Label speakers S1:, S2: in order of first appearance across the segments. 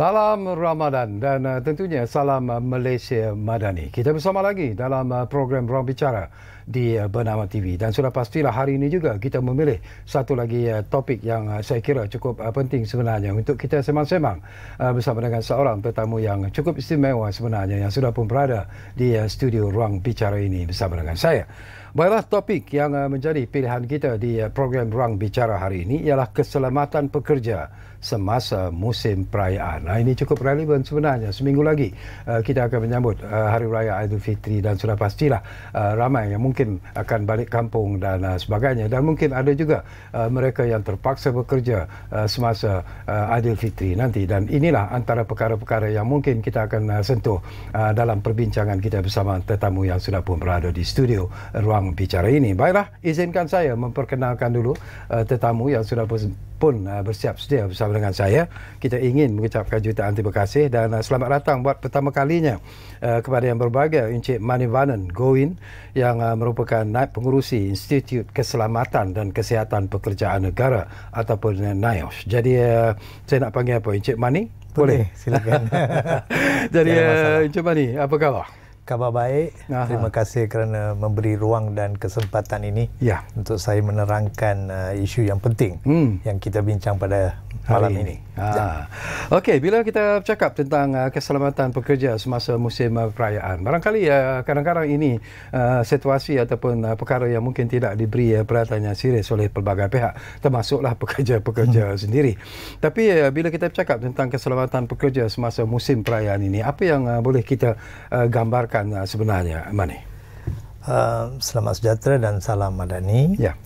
S1: Salam Ramadan dan eh, tentunya salam eh, Malaysia Madani. Kita bersama lagi dalam eh, program Ruang Bicara di Bernama TV dan sudah pastilah hari ini juga kita memilih satu lagi topik yang saya kira cukup penting sebenarnya untuk kita semang-semang bersama dengan seorang tetamu yang cukup istimewa sebenarnya yang sudah pun berada di studio Ruang Bicara ini bersama dengan saya. Baiklah topik yang menjadi pilihan kita di program Ruang Bicara hari ini ialah keselamatan pekerja semasa musim perayaan. Nah, ini cukup relevan sebenarnya. Seminggu lagi uh, kita akan menyambut uh, Hari Raya Aidilfitri dan sudah pastilah uh, ramai yang mungkin akan balik kampung dan uh, sebagainya. Dan mungkin ada juga uh, mereka yang terpaksa bekerja uh, semasa uh, Aidilfitri nanti. Dan inilah antara perkara-perkara yang mungkin kita akan uh, sentuh uh, dalam perbincangan kita bersama tetamu yang sudah pun berada di studio ruang bicara ini. Baiklah, izinkan saya memperkenalkan dulu uh, tetamu yang sudah pun pun uh, bersiap sedia bersama dengan saya. Kita ingin mengucapkan jutaan terima kasih dan uh, selamat datang buat pertama kalinya uh, kepada yang berbahagia Encik Manivanan Goin yang uh, merupakan naib pengurusi Institut Keselamatan dan Kesihatan Pekerjaan Negara ataupun uh, NIOS. Jadi uh, saya nak panggil apa Encik Mani? Boleh,
S2: silakan. Jadi uh, Encik Mani, apa khabar? kabar baik. Aha. Terima kasih kerana memberi ruang dan kesempatan ini ya. untuk saya menerangkan uh, isu yang penting hmm. yang kita bincang pada malam ini. Ha. Okey, bila
S1: kita bercakap tentang uh, keselamatan pekerja semasa musim uh, perayaan, barangkali uh, kadang-kadang ini uh, situasi ataupun uh, perkara yang mungkin tidak diberi uh, perhatian yang serius oleh pelbagai pihak, termasuklah pekerja-pekerja hmm. sendiri. Tapi uh, bila kita bercakap tentang keselamatan pekerja semasa musim perayaan ini, apa yang uh, boleh kita uh, gambarkan uh, sebenarnya,
S2: Mani? Uh, selamat sejahtera dan salam madani. Ya. Yeah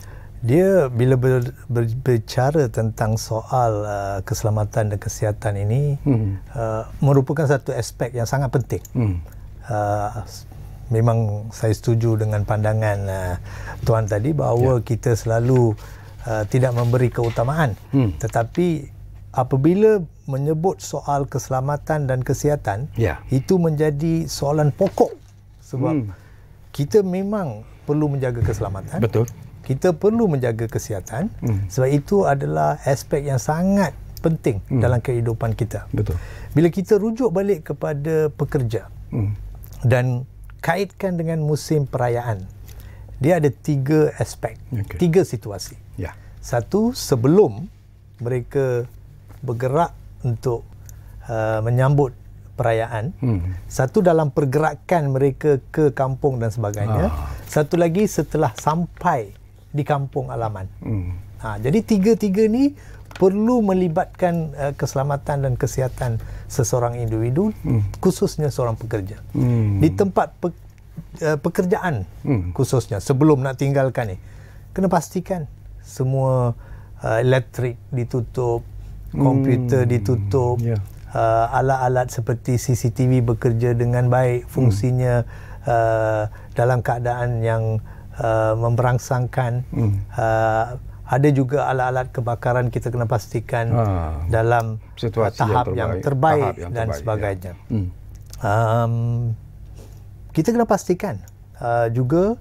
S2: dia bila ber, ber, berbicara tentang soal uh, keselamatan dan kesihatan ini hmm. uh, merupakan satu aspek yang sangat penting. Hmm. Uh, memang saya setuju dengan pandangan uh, tuan tadi bahawa ya. kita selalu uh, tidak memberi keutamaan. Hmm. Tetapi apabila menyebut soal keselamatan dan kesihatan, ya. itu menjadi soalan pokok sebab hmm. kita memang perlu menjaga keselamatan. Betul kita perlu menjaga kesihatan hmm. sebab itu adalah aspek yang sangat penting hmm. dalam kehidupan kita. Betul. Bila kita rujuk balik kepada pekerja hmm. dan kaitkan dengan musim perayaan, dia ada tiga aspek, okay. tiga situasi. Yeah. Satu, sebelum mereka bergerak untuk uh, menyambut perayaan. Hmm. Satu dalam pergerakan mereka ke kampung dan sebagainya. Ah. Satu lagi setelah sampai di kampung alaman. Hmm. Ha, jadi tiga-tiga ni perlu melibatkan uh, keselamatan dan kesihatan seseorang individu hmm. khususnya seorang pekerja. Hmm. Di tempat pe, uh, pekerjaan hmm. khususnya sebelum nak tinggalkan ni kena pastikan semua uh, elektrik ditutup, hmm. komputer ditutup, yeah. Ya. uh, alat-alat seperti CCTV bekerja dengan baik fungsinya hmm. uh, dalam keadaan yang uh, memberangsangkan hmm. uh, ada juga alat-alat kebakaran kita kena pastikan ha. dalam
S3: uh, situasi tahap yang terbaik, yang terbaik dan terbaik, ya. sebagainya ya. hmm.
S2: um, kita kena pastikan uh, juga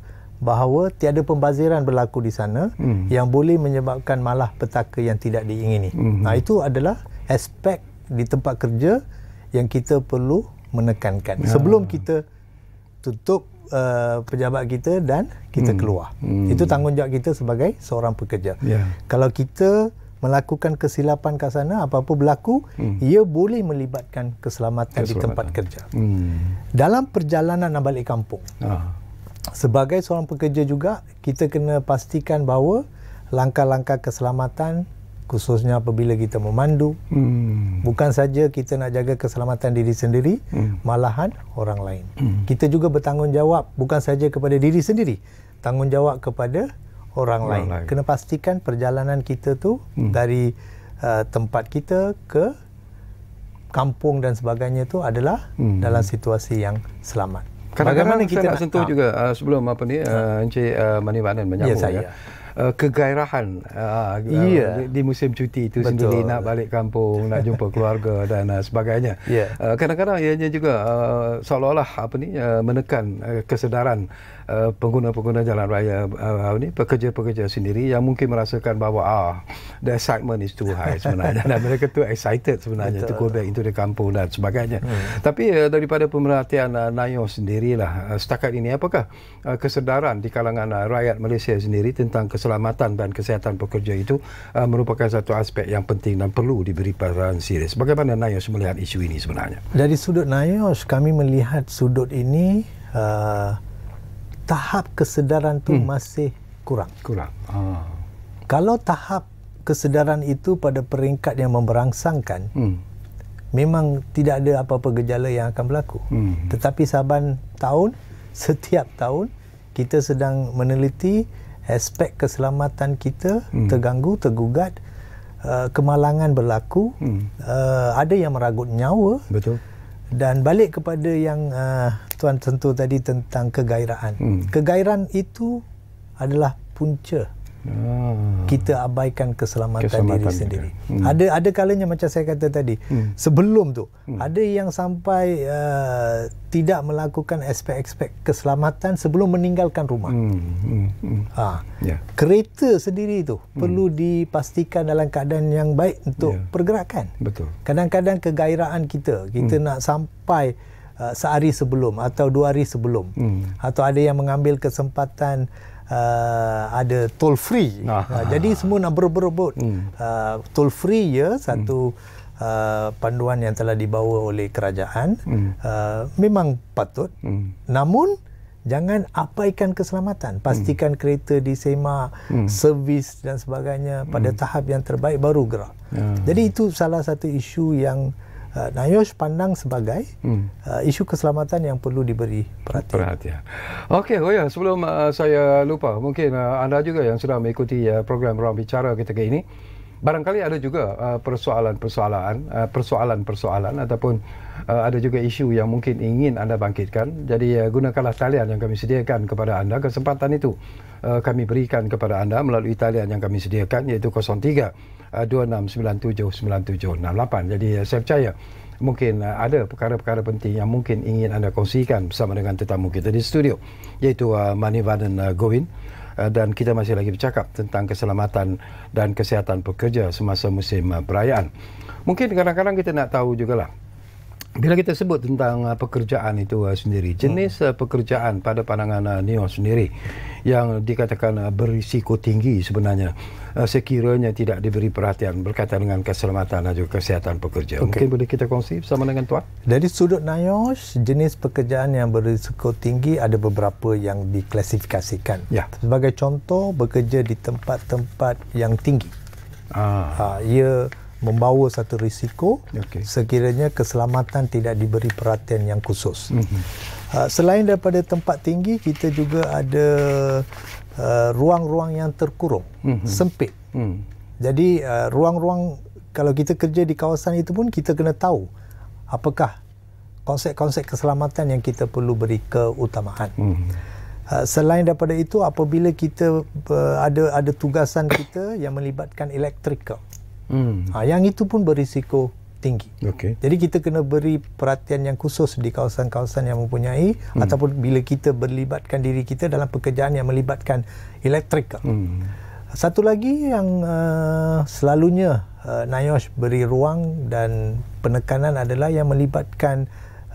S2: bahawa tiada pembaziran berlaku di sana hmm. yang boleh menyebabkan malah petaka yang tidak diingini hmm. nah itu adalah aspek di tempat kerja yang kita perlu menekankan ya. sebelum kita tutup Eh, pejabat kita dan kita hmm. keluar. Hmm. Itu tanggungjawab kita sebagai seorang pekerja. Yeah. Kalau kita melakukan kesilapan ke sana, apa-apa berlaku, hmm. ia boleh melibatkan keselamatan, keselamatan. di tempat kerja.
S3: Hmm.
S2: Dalam perjalanan nak balik kampung, ah. sebagai seorang pekerja juga, kita kena pastikan bahawa langkah-langkah keselamatan khususnya apabila kita memandu
S3: hmm.
S2: bukan saja kita nak jaga keselamatan diri sendiri hmm. malahan orang lain hmm. kita juga bertanggungjawab bukan saja kepada diri sendiri tanggungjawab kepada orang, orang lain. lain kena pastikan perjalanan kita tu hmm. dari uh, tempat kita ke kampung dan sebagainya tu adalah hmm. dalam situasi yang selamat kadang-kadang bagaimana kita nak sentuh nak,
S1: juga uh, sebelum apa ni uh, encik uh, Mani Manan ya, menyambung ya, saya. ya. Uh, kegairahan uh, yeah. Uh, di, di musim cuti itu Betul. sendiri nak balik kampung nak jumpa keluarga dan uh, sebagainya yeah. uh, kadang-kadang ianya juga uh, seolah-olah apa ni uh, menekan uh, kesedaran Eh, pengguna-pengguna jalan raya uh, ni pekerja-pekerja sendiri yang mungkin merasakan bahawa ah the excitement is too high sebenarnya dan mereka tu excited sebenarnya Betul. to go back into the kampung dan sebagainya hmm. tapi uh, daripada pemerhatian uh, Nayo sendirilah uh, setakat ini apakah uh, kesedaran di kalangan uh, rakyat Malaysia sendiri tentang keselamatan dan kesihatan pekerja itu uh, merupakan satu aspek yang penting dan perlu diberi perhatian serius bagaimana Nayo melihat isu ini sebenarnya
S2: dari sudut Nayo kami melihat sudut ini uh, tahap kesedaran tu hmm. masih kurang. Kurang. Ah. Kalau tahap kesedaran itu pada peringkat yang memberangsangkan, hmm. memang tidak ada apa-apa gejala yang akan berlaku. Hmm. Tetapi saban tahun, setiap tahun kita sedang meneliti aspek keselamatan kita hmm. terganggu, tergugat, uh, kemalangan berlaku, hmm. uh, ada yang meragut nyawa. Betul. Dan balik kepada yang uh, tuan tentu tadi tentang kegairaan. Hmm. Kegairaan itu adalah punca ah. kita abaikan keselamatan, keselamatan diri juga. sendiri. Hmm. Ada ada kalanya macam saya kata tadi, hmm. sebelum tu hmm. ada yang sampai uh, tidak melakukan aspek-aspek keselamatan sebelum meninggalkan rumah. Hmm. Hmm. hmm. Ha. Yeah. Kereta sendiri tu hmm. perlu dipastikan dalam keadaan yang baik untuk yeah. pergerakan. Kadang-kadang kegairaan kita, kita hmm. nak sampai uh, sehari sebelum atau dua hari sebelum hmm. atau ada yang mengambil kesempatan uh, ada toll free ah. uh, jadi semua nak berobot. rebut hmm. uh, toll free ya satu hmm. Uh, panduan yang telah dibawa oleh kerajaan hmm. uh, memang patut hmm. namun jangan apaikan keselamatan pastikan hmm. kereta disemak hmm. servis dan sebagainya pada hmm. tahap yang terbaik baru gerak hmm. jadi itu salah satu isu yang uh, Nayosh pandang sebagai hmm. uh, isu keselamatan yang perlu diberi
S3: perhatian. perhatian.
S1: Okey, oh ya, sebelum uh, saya lupa, mungkin uh, anda juga yang sudah mengikuti uh, program Ruang Bicara kita kali ini, barangkali ada juga uh, persoalan-persoalan, uh, persoalan-persoalan uh, ataupun uh, ada juga isu yang mungkin ingin anda bangkitkan. Jadi uh, gunakanlah talian yang kami sediakan kepada anda kesempatan itu uh, kami berikan kepada anda melalui talian yang kami sediakan iaitu 03 Eh, uh, 26979768. Jadi eh, saya percaya mungkin eh, ada perkara-perkara penting yang mungkin ingin anda kongsikan bersama dengan tetamu kita di studio iaitu uh, Manivadan uh, dan kita masih lagi bercakap tentang keselamatan dan kesihatan pekerja semasa musim perayaan. Mungkin kadang-kadang kita nak tahu jugalah bila kita sebut tentang uh, pekerjaan itu uh, sendiri, jenis hmm. uh, pekerjaan pada pandangan uh, Neo sendiri yang dikatakan uh, berisiko tinggi sebenarnya uh, sekiranya tidak diberi perhatian berkaitan dengan keselamatan dan juga kesihatan pekerja. Okay. Mungkin boleh kita kongsi bersama dengan tuan?
S2: Dari sudut NIOSH, jenis pekerjaan yang berisiko tinggi ada beberapa yang diklasifikasikan. Ya. Sebagai contoh, bekerja di tempat-tempat yang tinggi. Ah. Uh, ia... Ya, membawa satu risiko okay. sekiranya keselamatan tidak diberi perhatian yang khusus. Mm-hmm. Uh, selain daripada tempat tinggi, kita juga ada uh, ruang-ruang yang terkurung, mm-hmm. sempit. Mm. Jadi uh, ruang-ruang kalau kita kerja di kawasan itu pun kita kena tahu apakah konsep-konsep keselamatan yang kita perlu beri keutamaan. Mm-hmm. selain daripada itu apabila kita ada ada tugasan kita yang melibatkan elektrikal. mm Hmm. Ha, yang itu pun berisiko tinggi. Okay. Jadi kita kena beri perhatian yang khusus di kawasan-kawasan yang mempunyai hmm. ataupun bila kita berlibatkan diri kita dalam pekerjaan yang melibatkan elektrik. Hmm. Satu lagi yang uh, selalunya uh, eh, NIOSH beri ruang dan penekanan adalah yang melibatkan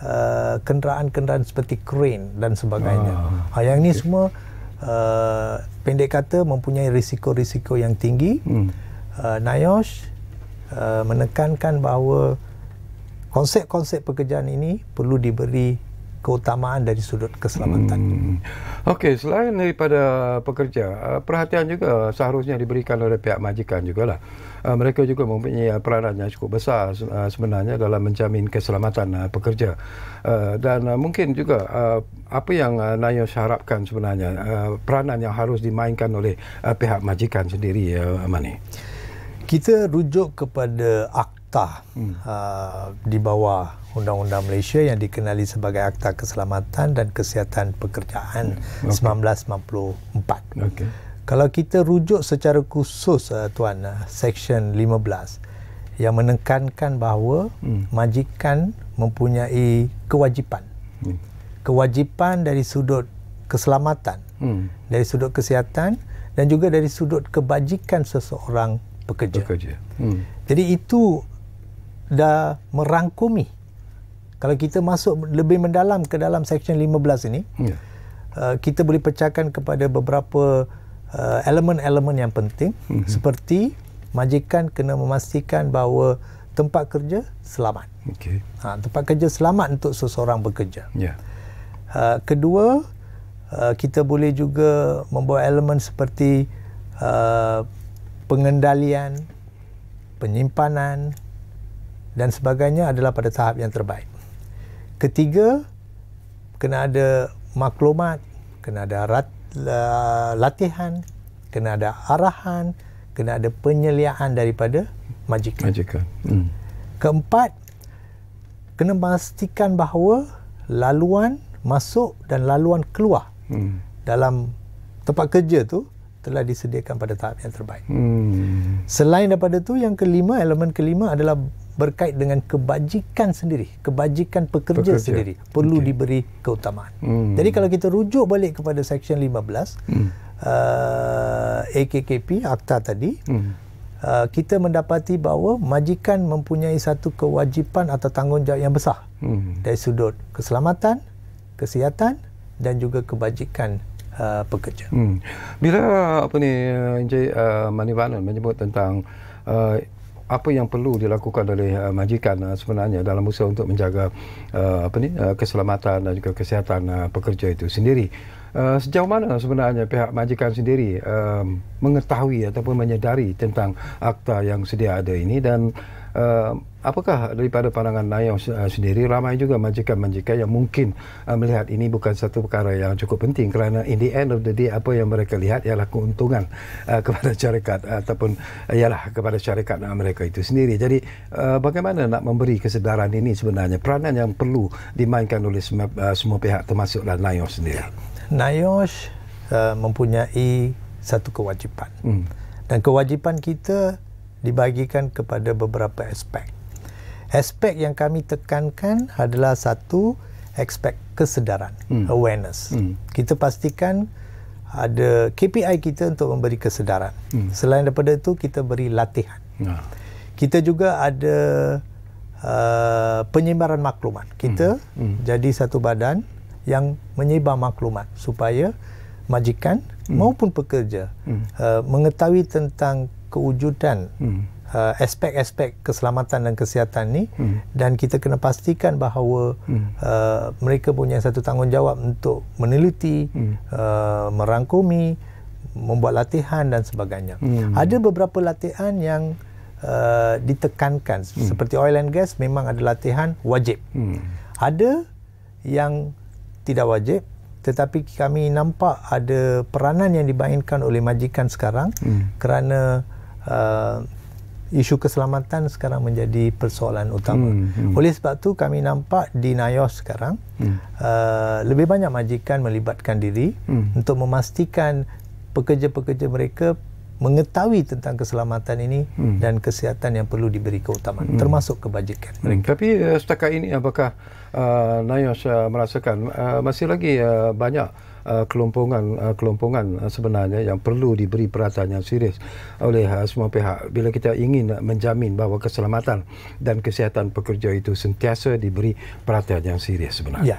S2: uh, kenderaan-kenderaan seperti crane dan sebagainya. Ah. Ha, yang ini okay. semua uh, pendek kata mempunyai risiko-risiko yang tinggi. Hmm uh, NIOSH uh, menekankan bahawa konsep-konsep pekerjaan ini perlu diberi keutamaan dari sudut keselamatan. Hmm.
S1: Okey, selain daripada pekerja, uh, perhatian juga seharusnya diberikan oleh pihak majikan juga lah. Uh, mereka juga mempunyai peranan yang cukup besar uh, sebenarnya dalam menjamin keselamatan pekerja. Dan mungkin juga apa yang Nayo harapkan sebenarnya, peranan yang harus dimainkan oleh pihak majikan sendiri,
S2: Mani? Ya, kita rujuk kepada akta hmm. uh, di bawah undang-undang Malaysia yang dikenali sebagai Akta Keselamatan dan Kesihatan Pekerjaan hmm. okay. 1994. Okay. Kalau kita rujuk secara khusus uh, tuan uh, section 15 yang menekankan bahawa hmm. majikan mempunyai kewajipan. Hmm. Kewajipan dari sudut keselamatan, hmm. dari sudut kesihatan dan juga dari sudut kebajikan seseorang pekerja. pekerja. Hmm. Jadi itu dah merangkumi kalau kita masuk lebih mendalam ke dalam section 15 ini yeah. uh, kita boleh pecahkan kepada beberapa uh, elemen-elemen yang penting mm-hmm. seperti majikan kena memastikan bahawa tempat kerja selamat okay. ha, tempat kerja selamat untuk seseorang bekerja yeah. Ha, uh, kedua uh, kita boleh juga membawa elemen seperti uh, pengendalian, penyimpanan dan sebagainya adalah pada tahap yang terbaik. Ketiga, kena ada maklumat, kena ada rat, latihan, kena ada arahan, kena ada penyeliaan daripada majikan. Majikan. Hmm. Keempat, kena pastikan bahawa laluan masuk dan laluan keluar hmm. dalam tempat kerja tu telah disediakan pada tahap yang terbaik. Hmm. Selain daripada itu, yang kelima, elemen kelima adalah berkait dengan kebajikan sendiri. Kebajikan pekerja, pekerja. sendiri. Perlu okay. diberi keutamaan. Hmm. Jadi kalau kita rujuk balik kepada Seksyen 15, hmm. uh, AKKP, Akta tadi, hmm. uh, kita mendapati bahawa majikan mempunyai satu kewajipan atau tanggungjawab yang besar hmm. dari sudut keselamatan, kesihatan dan juga kebajikan uh, pekerja. Hmm.
S1: Bila apa ni uh, Encik uh, Manivanan menyebut tentang uh, apa yang perlu dilakukan oleh uh, majikan uh, sebenarnya dalam usaha untuk menjaga uh, apa ni uh, keselamatan dan juga kesihatan uh, pekerja itu sendiri. Uh, sejauh mana sebenarnya pihak majikan sendiri uh, mengetahui ataupun menyedari tentang akta yang sedia ada ini dan uh, uh, apakah daripada pandangan Nayo uh, eh, sendiri ramai juga majikan-majikan yang mungkin uh, melihat ini bukan satu perkara yang cukup penting kerana in the end of the day apa yang mereka lihat ialah keuntungan uh, kepada syarikat uh, ataupun ialah kepada syarikat mereka itu sendiri. Jadi uh, bagaimana nak memberi kesedaran ini sebenarnya peranan yang perlu dimainkan oleh semua, uh, semua pihak termasuklah Nayo sendiri.
S2: Nayo uh, mempunyai satu kewajipan. Hmm. Dan kewajipan kita dibagikan kepada beberapa aspek. Aspek yang kami tekankan adalah satu aspek kesedaran, hmm. awareness. Hmm. Kita pastikan ada KPI kita untuk memberi kesedaran. Hmm. Selain daripada itu kita beri latihan. Nah. Ya. Kita juga ada uh, penyebaran maklumat. Kita hmm. Hmm. jadi satu badan yang menyebar maklumat supaya majikan hmm. maupun pekerja hmm. uh, mengetahui tentang kewujudan aspek-aspek hmm. uh, keselamatan dan kesihatan ni hmm. dan kita kena pastikan bahawa hmm. uh, mereka punya satu tanggungjawab untuk meneliti hmm. uh, merangkumi membuat latihan dan sebagainya. Hmm. Ada beberapa latihan yang uh, ditekankan hmm. seperti oil and gas memang ada latihan wajib. Hmm. Ada yang tidak wajib tetapi kami nampak ada peranan yang dimainkan oleh majikan sekarang hmm. kerana uh, isu keselamatan sekarang menjadi persoalan utama. Hmm, hmm. Oleh sebab tu kami nampak di NIOS sekarang hmm. uh, lebih banyak majikan melibatkan diri hmm. untuk memastikan pekerja-pekerja mereka mengetahui tentang keselamatan ini hmm. dan kesihatan yang perlu diberi keutamaan hmm. termasuk kebajikan Hmm. Tapi uh,
S1: setakat ini apakah uh, NIOS uh, merasakan uh, masih lagi uh, banyak kelompongan-kelompongan uh, uh, uh, sebenarnya yang perlu diberi perhatian yang serius oleh uh, semua pihak bila kita ingin menjamin bahawa keselamatan dan kesihatan pekerja itu sentiasa diberi perhatian yang serius
S2: sebenarnya. Ya.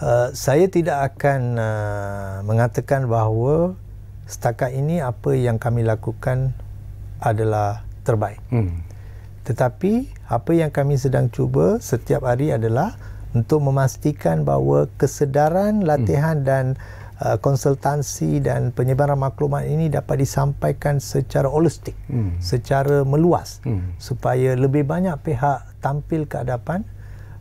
S2: Uh, saya tidak akan uh, mengatakan bahawa setakat ini apa yang kami lakukan adalah terbaik. Hmm. Tetapi apa yang kami sedang cuba setiap hari adalah untuk memastikan bahawa kesedaran hmm. latihan hmm. dan uh, konsultansi dan penyebaran maklumat ini dapat disampaikan secara holistik hmm. secara meluas hmm. supaya lebih banyak pihak tampil ke hadapan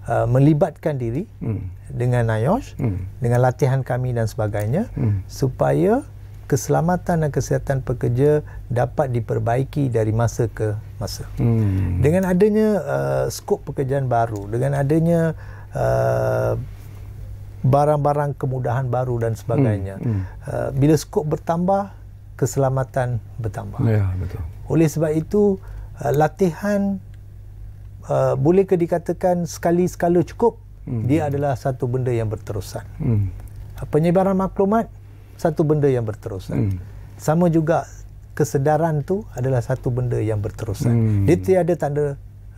S2: uh, melibatkan diri hmm. dengan NIOSH hmm. dengan latihan kami dan sebagainya hmm. supaya keselamatan dan kesihatan pekerja dapat diperbaiki dari masa ke masa.
S3: Hmm.
S2: Dengan adanya uh, skop pekerjaan baru, dengan adanya Uh, barang-barang kemudahan baru dan sebagainya. Hmm. Hmm. Uh, bila skop bertambah, keselamatan bertambah. Ya, betul. Oleh sebab itu, uh, latihan uh, boleh dikatakan sekali-sekala cukup, hmm. dia adalah satu benda yang berterusan. Hmm. Uh, penyebaran maklumat, satu benda yang berterusan. Hmm. Sama juga kesedaran tu adalah satu benda yang berterusan. Hmm. Dia tiada tanda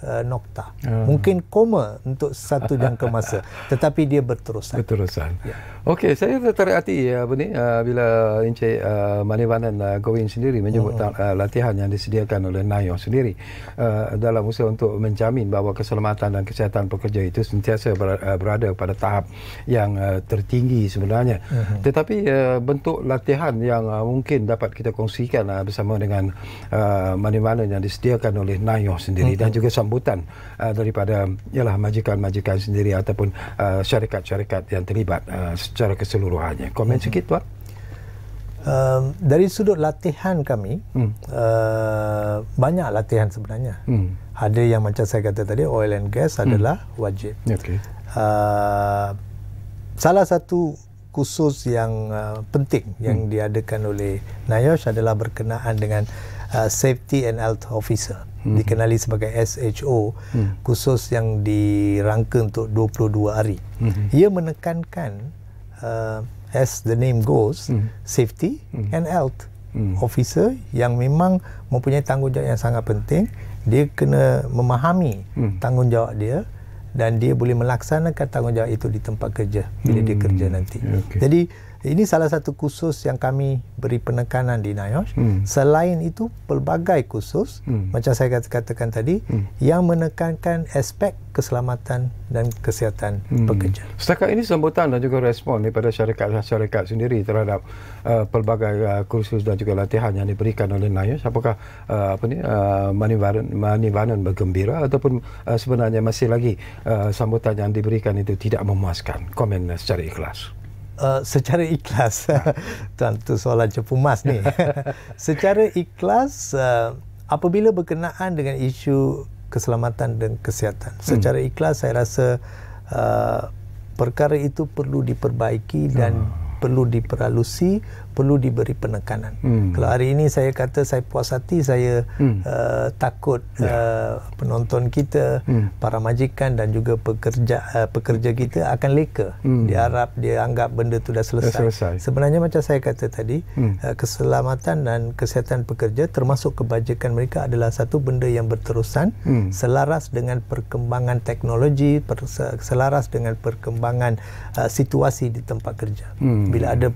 S2: uh, nokta. Hmm. Mungkin koma untuk satu jangka masa. Tetapi dia berterusan. Berterusan. Ya. Okey, saya tertarik hati
S1: apa ah, ni uh, ah, bila Encik uh, ah, Manivanan uh, Gowin sendiri menyebut uh-huh. uh, latihan yang disediakan oleh Nayong sendiri uh, dalam usaha untuk menjamin bahawa keselamatan dan kesihatan pekerja itu sentiasa ber- berada pada tahap yang uh, tertinggi sebenarnya. Uh-huh. Tetapi uh, bentuk latihan yang uh, mungkin dapat kita kongsikan uh, bersama dengan uh, Manivanan yang disediakan oleh Nayong sendiri uh-huh. dan hmm. juga sambutan uh, daripada ialah majikan-majikan sendiri ataupun uh, syarikat-syarikat yang terlibat uh, secara keseluruhannya. Komen mm-hmm.
S2: sikit tuan. Um, dari sudut latihan kami, mm. uh, banyak latihan sebenarnya. Mm. Ada yang macam saya kata tadi, oil and gas mm. adalah wajib. Okay. Uh, salah satu khusus yang uh, penting yang mm. diadakan oleh NIOSH adalah berkenaan dengan uh, safety and health officer. hmm Dikenali sebagai SHO, mm. khusus yang dirangka untuk 22 hari. Mm-hmm. Ia menekankan uh, as the name goes, mm. safety mm. and health. Mm. Officer yang memang mempunyai tanggungjawab yang sangat penting, dia kena memahami mm. tanggungjawab dia dan dia boleh melaksanakan tanggungjawab itu di tempat kerja bila mm. dia hmm. kerja nanti. Okay. Jadi ini salah satu kursus yang kami beri penekanan di NIOSH. Hmm. Selain itu, pelbagai kursus, hmm. macam saya katakan tadi, hmm. yang menekankan aspek keselamatan dan kesihatan hmm. pekerja.
S1: Setakat ini sambutan dan juga respon daripada syarikat-syarikat sendiri terhadap uh, pelbagai uh, kursus dan juga latihan yang diberikan oleh NIOSH, apakah uh, apa ni, uh, manivaran, manivaran bergembira ataupun uh, sebenarnya masih lagi uh, sambutan yang diberikan itu tidak memuaskan? Komen secara ikhlas.
S2: Eh, secara ikhlas tuan tu soalan cepu mas ni secara ikhlas uh, apabila berkenaan dengan isu keselamatan dan kesihatan hmm. secara ikhlas saya rasa uh, perkara itu perlu diperbaiki dan hmm. perlu diperalusi perlu diberi penekanan. Hmm. Kalau hari ini saya kata saya puas hati, saya hmm. uh, takut yeah. uh, penonton kita, hmm. para majikan dan juga pekerja uh, pekerja kita akan leka. Hmm. Dia harap dia anggap benda tu dah selesai. Dah selesai. Sebenarnya macam saya kata tadi, hmm. uh, keselamatan dan kesihatan pekerja termasuk kebajikan mereka adalah satu benda yang berterusan hmm. selaras dengan perkembangan teknologi, selaras dengan perkembangan uh, situasi di tempat kerja. Hmm. Bila ada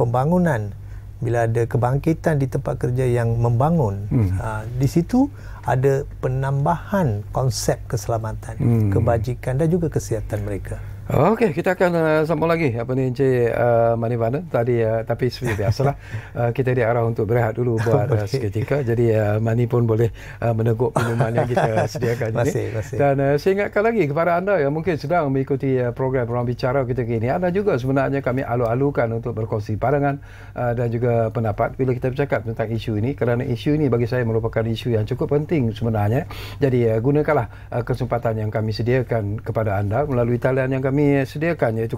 S2: pembangunan bila ada kebangkitan di tempat kerja yang membangun hmm. uh, di situ ada penambahan konsep keselamatan hmm. kebajikan dan juga kesihatan mereka
S1: Okey, kita akan uh, sambung lagi apa ni Encik uh, eh, Manivana tadi uh, tapi seperti biasalah uh, kita diarah untuk berehat dulu oh, buat uh, seketika. Jadi uh, Mani pun boleh uh, meneguk minuman yang kita sediakan masih, ini. Masih. Dan uh, saya ingatkan lagi kepada anda yang mungkin sedang mengikuti uh, program Ruang Bicara kita kini. Anda juga sebenarnya kami alu-alukan untuk berkongsi pandangan uh, dan juga pendapat bila kita bercakap tentang isu ini kerana isu ini bagi saya merupakan isu yang cukup penting sebenarnya. Jadi uh, gunakanlah uh, kesempatan yang kami sediakan kepada anda melalui talian yang kami kami sediakan yaitu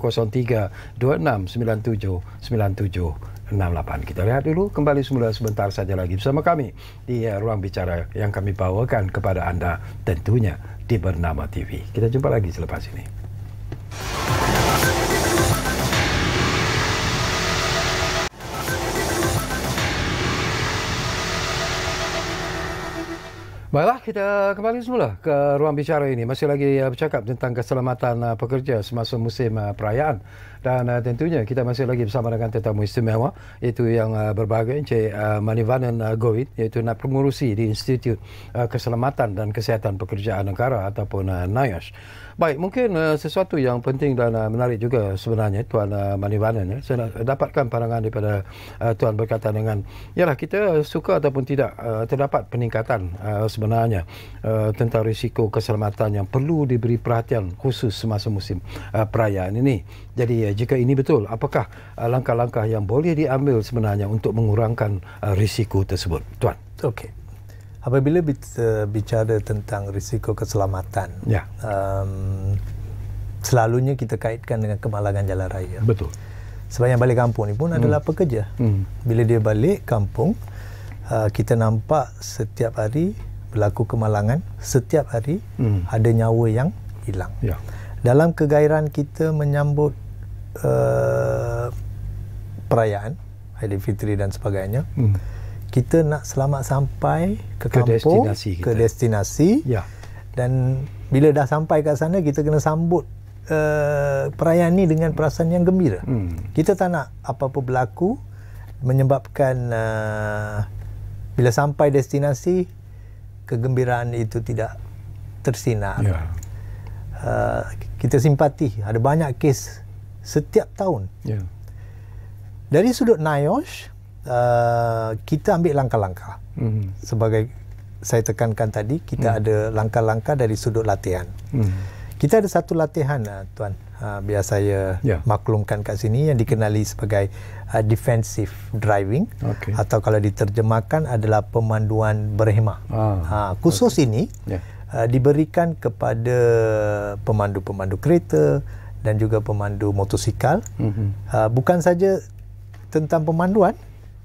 S1: 0326979768. Kita lihat dulu kembali semula sebentar saja lagi bersama kami di eh, ruang bicara yang kami bawakan kepada Anda tentunya di Bernama TV. Kita jumpa lagi selepas ini. Baiklah, kita kembali semula ke ruang bicara ini. Masih lagi uh, bercakap tentang keselamatan uh, pekerja semasa musim uh, perayaan. Dan uh, tentunya kita masih lagi bersama dengan tetamu istimewa, iaitu yang uh, berbahagia, Encik uh, Manivanan uh, iaitu nak pengurusi di Institut Keselamatan dan Kesihatan Pekerjaan Negara ataupun uh, NIOSH. Baik, mungkin uh, sesuatu yang penting dan uh, menarik juga sebenarnya Tuan uh, eh, Manivanan ya. Saya dapatkan pandangan daripada uh, Tuan berkata dengan ialah kita suka ataupun tidak uh, terdapat peningkatan uh, sebenarnya uh, tentang risiko keselamatan yang perlu diberi perhatian khusus semasa musim uh, perayaan ini. Jadi uh, jika ini betul, apakah uh, langkah-langkah
S2: yang boleh diambil sebenarnya untuk mengurangkan uh, risiko tersebut, Tuan? Okey apabila eh, bicara tentang risiko keselamatan ya. um, selalunya kita kaitkan dengan kemalangan jalan raya betul sebab yang balik kampung ni pun hmm. adalah pekerja hmm. bila dia balik kampung uh, kita nampak setiap hari berlaku kemalangan setiap hari hmm. ada nyawa yang hilang ya. dalam kegairan kita menyambut uh, perayaan Aidilfitri dan sebagainya hmm kita nak selamat sampai ke, ke kampung destinasi ke destinasi ya dan bila dah sampai kat sana kita kena sambut uh, perayaan ni dengan perasaan yang gembira hmm. kita tak nak apa-apa berlaku menyebabkan uh, bila sampai destinasi kegembiraan itu tidak tersinar ya. uh, kita simpati ada banyak kes setiap tahun ya. dari sudut NIOSH Uh, kita ambil langkah-langkah. mm Sebagai saya tekankan tadi, kita mm ada langkah-langkah dari sudut latihan. mm Kita ada satu latihan, uh, Tuan. Uh, biar saya yeah. maklumkan kat sini yang dikenali sebagai uh, defensive driving. Okay. Atau kalau diterjemahkan adalah pemanduan berhemah. Ah. Uh, khusus okay. ini yeah. uh, diberikan kepada pemandu-pemandu kereta dan juga pemandu motosikal. Mm-hmm. Uh, bukan saja tentang pemanduan,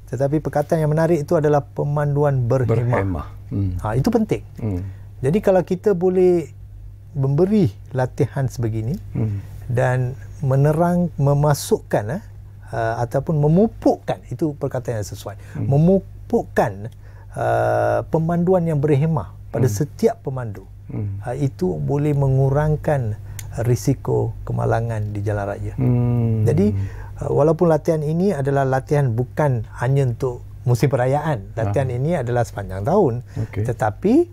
S2: tetapi perkataan yang menarik itu adalah pemanduan berhemah. berhemah. Hmm. Ha, itu penting. Hmm. Jadi kalau kita boleh memberi latihan sebegini hmm. dan menerang, memasukkan eh, uh, ataupun memupukkan, itu perkataan yang sesuai, hmm. memupukkan uh, pemanduan yang berhemah pada hmm. setiap pemandu, hmm. uh, itu boleh mengurangkan risiko kemalangan di jalan raya. Hmm. Jadi, Uh, walaupun latihan ini adalah latihan bukan hanya untuk musim perayaan latihan ah. ini adalah sepanjang tahun okay. tetapi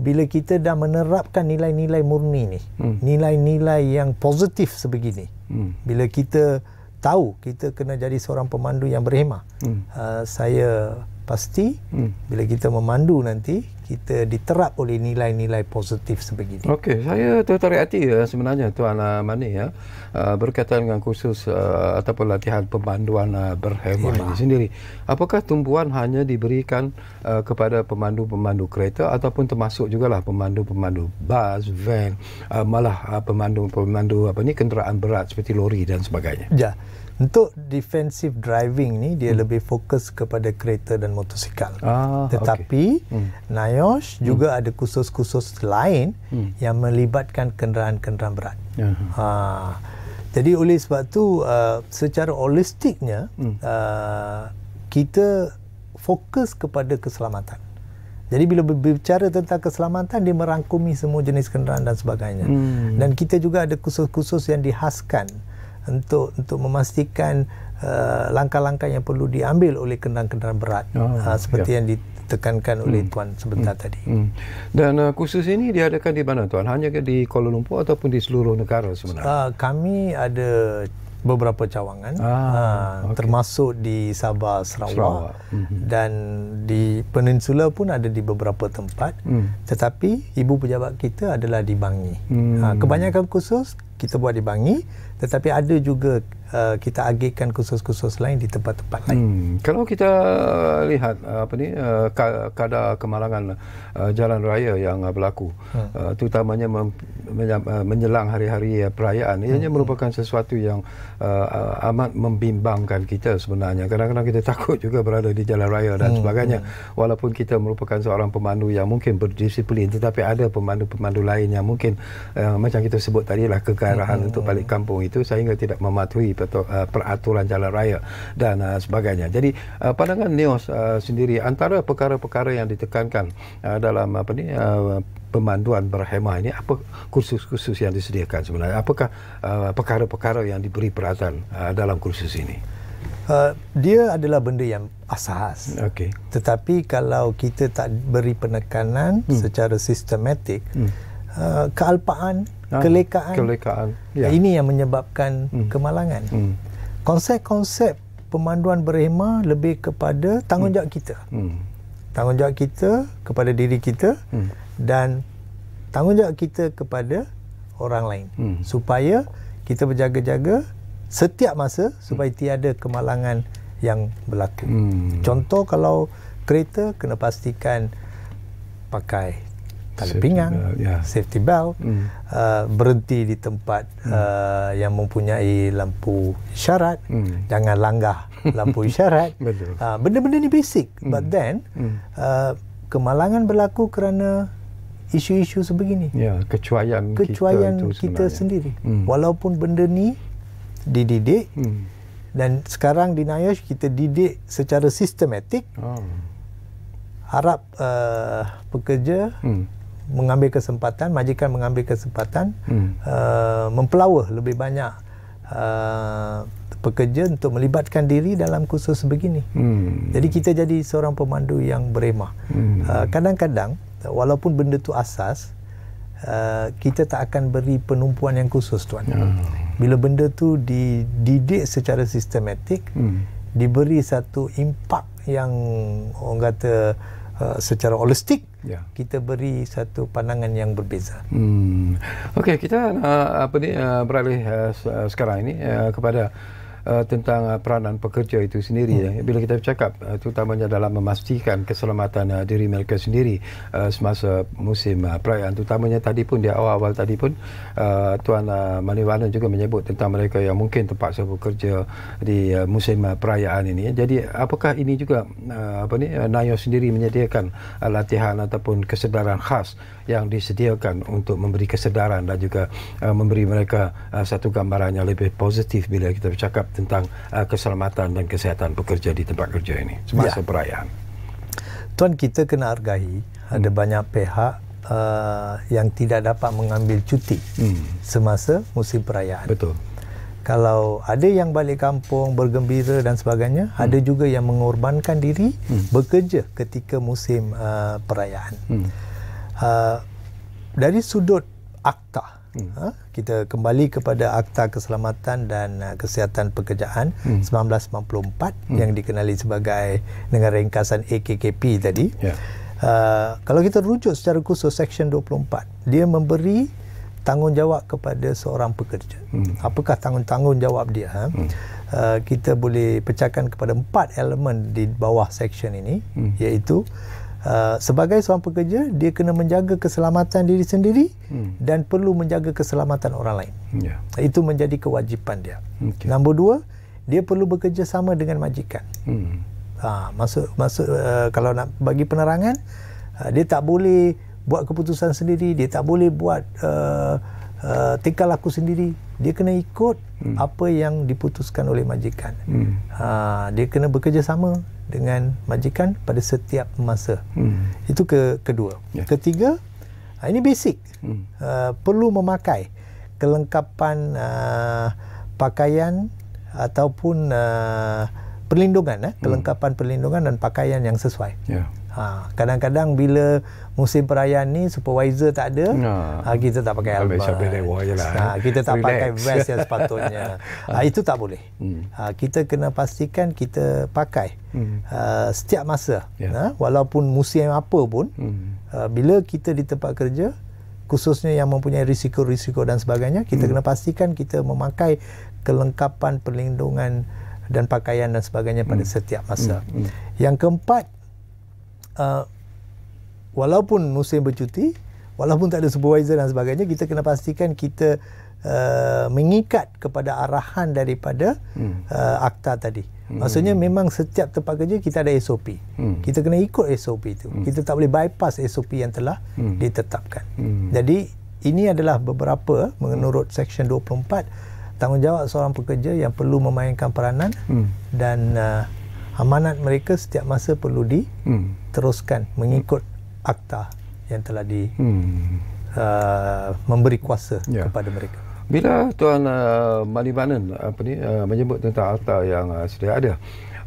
S2: bila kita dah menerapkan nilai-nilai murni ni hmm. nilai-nilai yang positif sebegini hmm. bila kita tahu kita kena jadi seorang pemandu yang berhemah hmm. uh, saya pasti hmm. bila kita memandu nanti kita diterap oleh nilai-nilai positif sebegini. Okey, saya
S1: tertarik hati ya, sebenarnya Tuan uh, Mani ya eh, berkaitan dengan kursus ataupun latihan pemanduan uh, berhewan ini sendiri. Apakah tumpuan hanya diberikan kepada pemandu-pemandu kereta ataupun termasuk juga lah pemandu-pemandu bas, van, malah
S2: pemandu-pemandu apa ni kenderaan berat seperti lori dan sebagainya. Ya. Yeah. Untuk defensive driving ni dia hmm. lebih fokus kepada kereta dan motosikal. Ah, Tetapi okay. hmm. NIOSH juga hmm. ada kursus-kursus lain hmm. yang melibatkan kenderaan-kenderaan berat. Uh-huh. Ha. Jadi oleh sebab tu uh, secara holistiknya hmm. uh, kita fokus kepada keselamatan. Jadi bila berbicara tentang keselamatan dia merangkumi semua jenis kenderaan dan sebagainya. Hmm. Dan kita juga ada kursus-kursus yang dihaskan untuk untuk memastikan uh, langkah-langkah yang perlu diambil oleh kenderaan-kenderaan berat oh, uh, ya. seperti yeah. yang di tekankan oleh hmm. tuan sebentar hmm. tadi.
S1: Hmm. Dan uh, khusus ini diadakan di mana tuan? Hanya di Kuala Lumpur ataupun di seluruh negara sebenarnya?
S2: Uh, kami ada beberapa cawangan ah, uh, ah, okay. termasuk di Sabah Sarawak, Sarawak. Mm-hmm. dan di peninsula pun ada di beberapa tempat mm. tetapi ibu pejabat kita adalah di Bangi. Mm. Uh, kebanyakan khusus kita buat di Bangi tetapi ada juga uh, kita agihkan kursus-kursus lain di tempat-tempat
S1: lain. Hmm. Kalau kita lihat uh, apa ni uh, kadar kemalangan uh, jalan raya yang uh, berlaku hmm. uh, terutamanya mem, uh, hari-hari uh, perayaan ianya hmm. merupakan sesuatu yang uh, uh amat membimbangkan kita sebenarnya. Kadang-kadang kita takut juga berada di jalan raya dan hmm. sebagainya. Hmm. Walaupun kita merupakan seorang pemandu yang mungkin berdisiplin tetapi ada pemandu-pemandu lain yang mungkin uh, macam kita sebut tadi lah kegairahan hmm. untuk balik kampung itu sehingga tidak mematuhi uh, peraturan jalan raya dan uh, sebagainya. Jadi uh, pandangan NEOS uh, sendiri antara perkara-perkara yang ditekankan uh, dalam apa ni uh, pemanduan berhemah ini apa kursus-kursus yang disediakan sebenarnya apakah uh, perkara-perkara yang diberi perhatian uh, dalam kursus ini?
S2: Uh, dia adalah benda yang asas. Okay. Tetapi kalau kita tak beri penekanan hmm. secara sistematik hmm uh, kealpaan, ah, kelekaan. Kelekaan. Ya. Ini yang menyebabkan hmm. kemalangan. Hmm. Konsep-konsep pemanduan berhema lebih kepada tanggungjawab hmm. kita. Hmm. Tanggungjawab kita kepada diri kita hmm. dan tanggungjawab kita kepada orang lain. Hmm. Supaya kita berjaga-jaga setiap masa hmm. supaya tiada kemalangan yang berlaku. Hmm. Contoh kalau kereta kena pastikan pakai tali pinggang, belt, yeah. safety belt, mm. uh, berhenti di tempat mm. uh, yang mempunyai lampu isyarat, mm. jangan langgah lampu isyarat. Uh, benda-benda uh, ni basic. Mm. But then, mm. uh, kemalangan berlaku kerana isu-isu sebegini.
S1: Ya, yeah, kecuaian, kecuaian kita, itu kita
S2: sendiri. Mm. Walaupun benda ni dididik, mm. dan sekarang di NIOSH kita didik secara sistematik, oh. Harap uh, pekerja hmm mengambil kesempatan, majikan mengambil kesempatan hmm. uh, mempelawa lebih banyak uh, pekerja untuk melibatkan diri dalam kursus begini.
S3: Hmm. Jadi
S2: kita jadi seorang pemandu yang berhemah. Hmm. Uh, kadang-kadang walaupun benda tu asas, uh, kita tak akan beri penumpuan yang khusus tuan. Hmm. Bila benda tu dididik secara sistematik, hmm. diberi satu impak yang orang kata uh, secara holistik Ya. Kita beri satu pandangan yang berbeza.
S3: Hmm.
S2: Okey, kita uh,
S1: apa ni eh, beralih uh, sekarang ini uh, kepada uh, tentang uh, peranan pekerja itu sendiri hmm. ya. bila kita bercakap uh, terutamanya dalam memastikan keselamatan uh, diri mereka sendiri uh, semasa musim uh, perayaan terutamanya tadi pun di awal-awal tadi pun uh, Tuan uh, Maniwana juga menyebut tentang mereka yang mungkin terpaksa bekerja di uh, musim uh, perayaan ini ya. jadi apakah ini juga uh, apa ni uh, NAYO sendiri menyediakan uh, latihan ataupun kesedaran khas yang disediakan untuk memberi kesedaran dan juga uh, memberi mereka uh, satu gambaran yang lebih positif bila kita bercakap tentang uh, keselamatan dan kesihatan pekerja di tempat kerja ini semasa ya. perayaan.
S2: Tuan kita kena hargai hmm. ada banyak pihak uh, yang tidak dapat mengambil cuti hmm. semasa musim perayaan. Betul. Kalau ada yang balik kampung bergembira dan sebagainya, hmm. ada juga yang mengorbankan diri hmm. bekerja ketika musim uh, perayaan. Hmm. Uh, dari sudut akta, hmm hmm. ha? kita kembali kepada Akta Keselamatan dan uh, Kesihatan Pekerjaan hmm. 1994 hmm. yang dikenali sebagai dengan ringkasan AKKP tadi. Yeah. Uh, kalau kita rujuk secara khusus Section 24, dia memberi tanggungjawab kepada seorang pekerja. Hmm. Apakah tanggungjawab dia? Ha? Hmm. Uh, kita boleh pecahkan kepada empat elemen di bawah section ini, hmm. iaitu uh, sebagai seorang pekerja dia kena menjaga keselamatan diri sendiri hmm. dan perlu menjaga keselamatan orang lain yeah. itu menjadi kewajipan dia okay. nombor dua dia perlu bekerjasama dengan majikan hmm. uh, maksud, maksud uh, kalau nak bagi penerangan uh, dia tak boleh buat keputusan sendiri dia tak boleh buat uh, uh, tingkah laku sendiri dia kena ikut hmm. apa yang diputuskan oleh majikan hmm. uh, dia kena bekerjasama dengan majikan pada setiap masa hmm. itu ke kedua yeah. ketiga uh, ini basic hmm. uh, perlu memakai kelengkapan uh, pakaian ataupun uh, perlindungan eh? Hmm. kelengkapan hmm. perlindungan dan pakaian yang sesuai yeah. Ha, kadang-kadang bila musim perayaan ni supervisor tak ada, nah. Ha. ha, kita tak pakai helmet. Lah, ha, eh. kita tak Relax. pakai vest yang sepatutnya. ha, itu tak boleh. Hmm. Ha, kita kena pastikan kita pakai hmm. ha, setiap masa. Yeah. Ha, walaupun musim apa pun, hmm. ha, bila kita di tempat kerja, khususnya yang mempunyai risiko-risiko dan sebagainya, kita kena pastikan kita memakai kelengkapan perlindungan dan pakaian dan sebagainya pada setiap masa. yang keempat, Ah, walaupun musim bercuti, walaupun tak ada supervisor dan sebagainya, kita kena pastikan kita uh, mengikat kepada arahan daripada hmm. uh, akta tadi. Hmm. Maksudnya memang setiap tempat kerja kita ada SOP. Hmm. Kita kena ikut SOP itu. Hmm. Kita tak boleh bypass SOP yang telah hmm. ditetapkan. Hmm. Jadi ini adalah beberapa menurut Section 24 tanggungjawab seorang pekerja yang perlu memainkan peranan hmm. dan uh, amanat mereka setiap masa perlu
S3: diteruskan
S2: hmm. mengikut akta yang telah di
S3: hmm.
S2: uh, memberi kuasa ya. kepada mereka.
S1: Bila tuan uh, Malibanan apa ni uh, menyebut tentang akta yang uh, sudah ada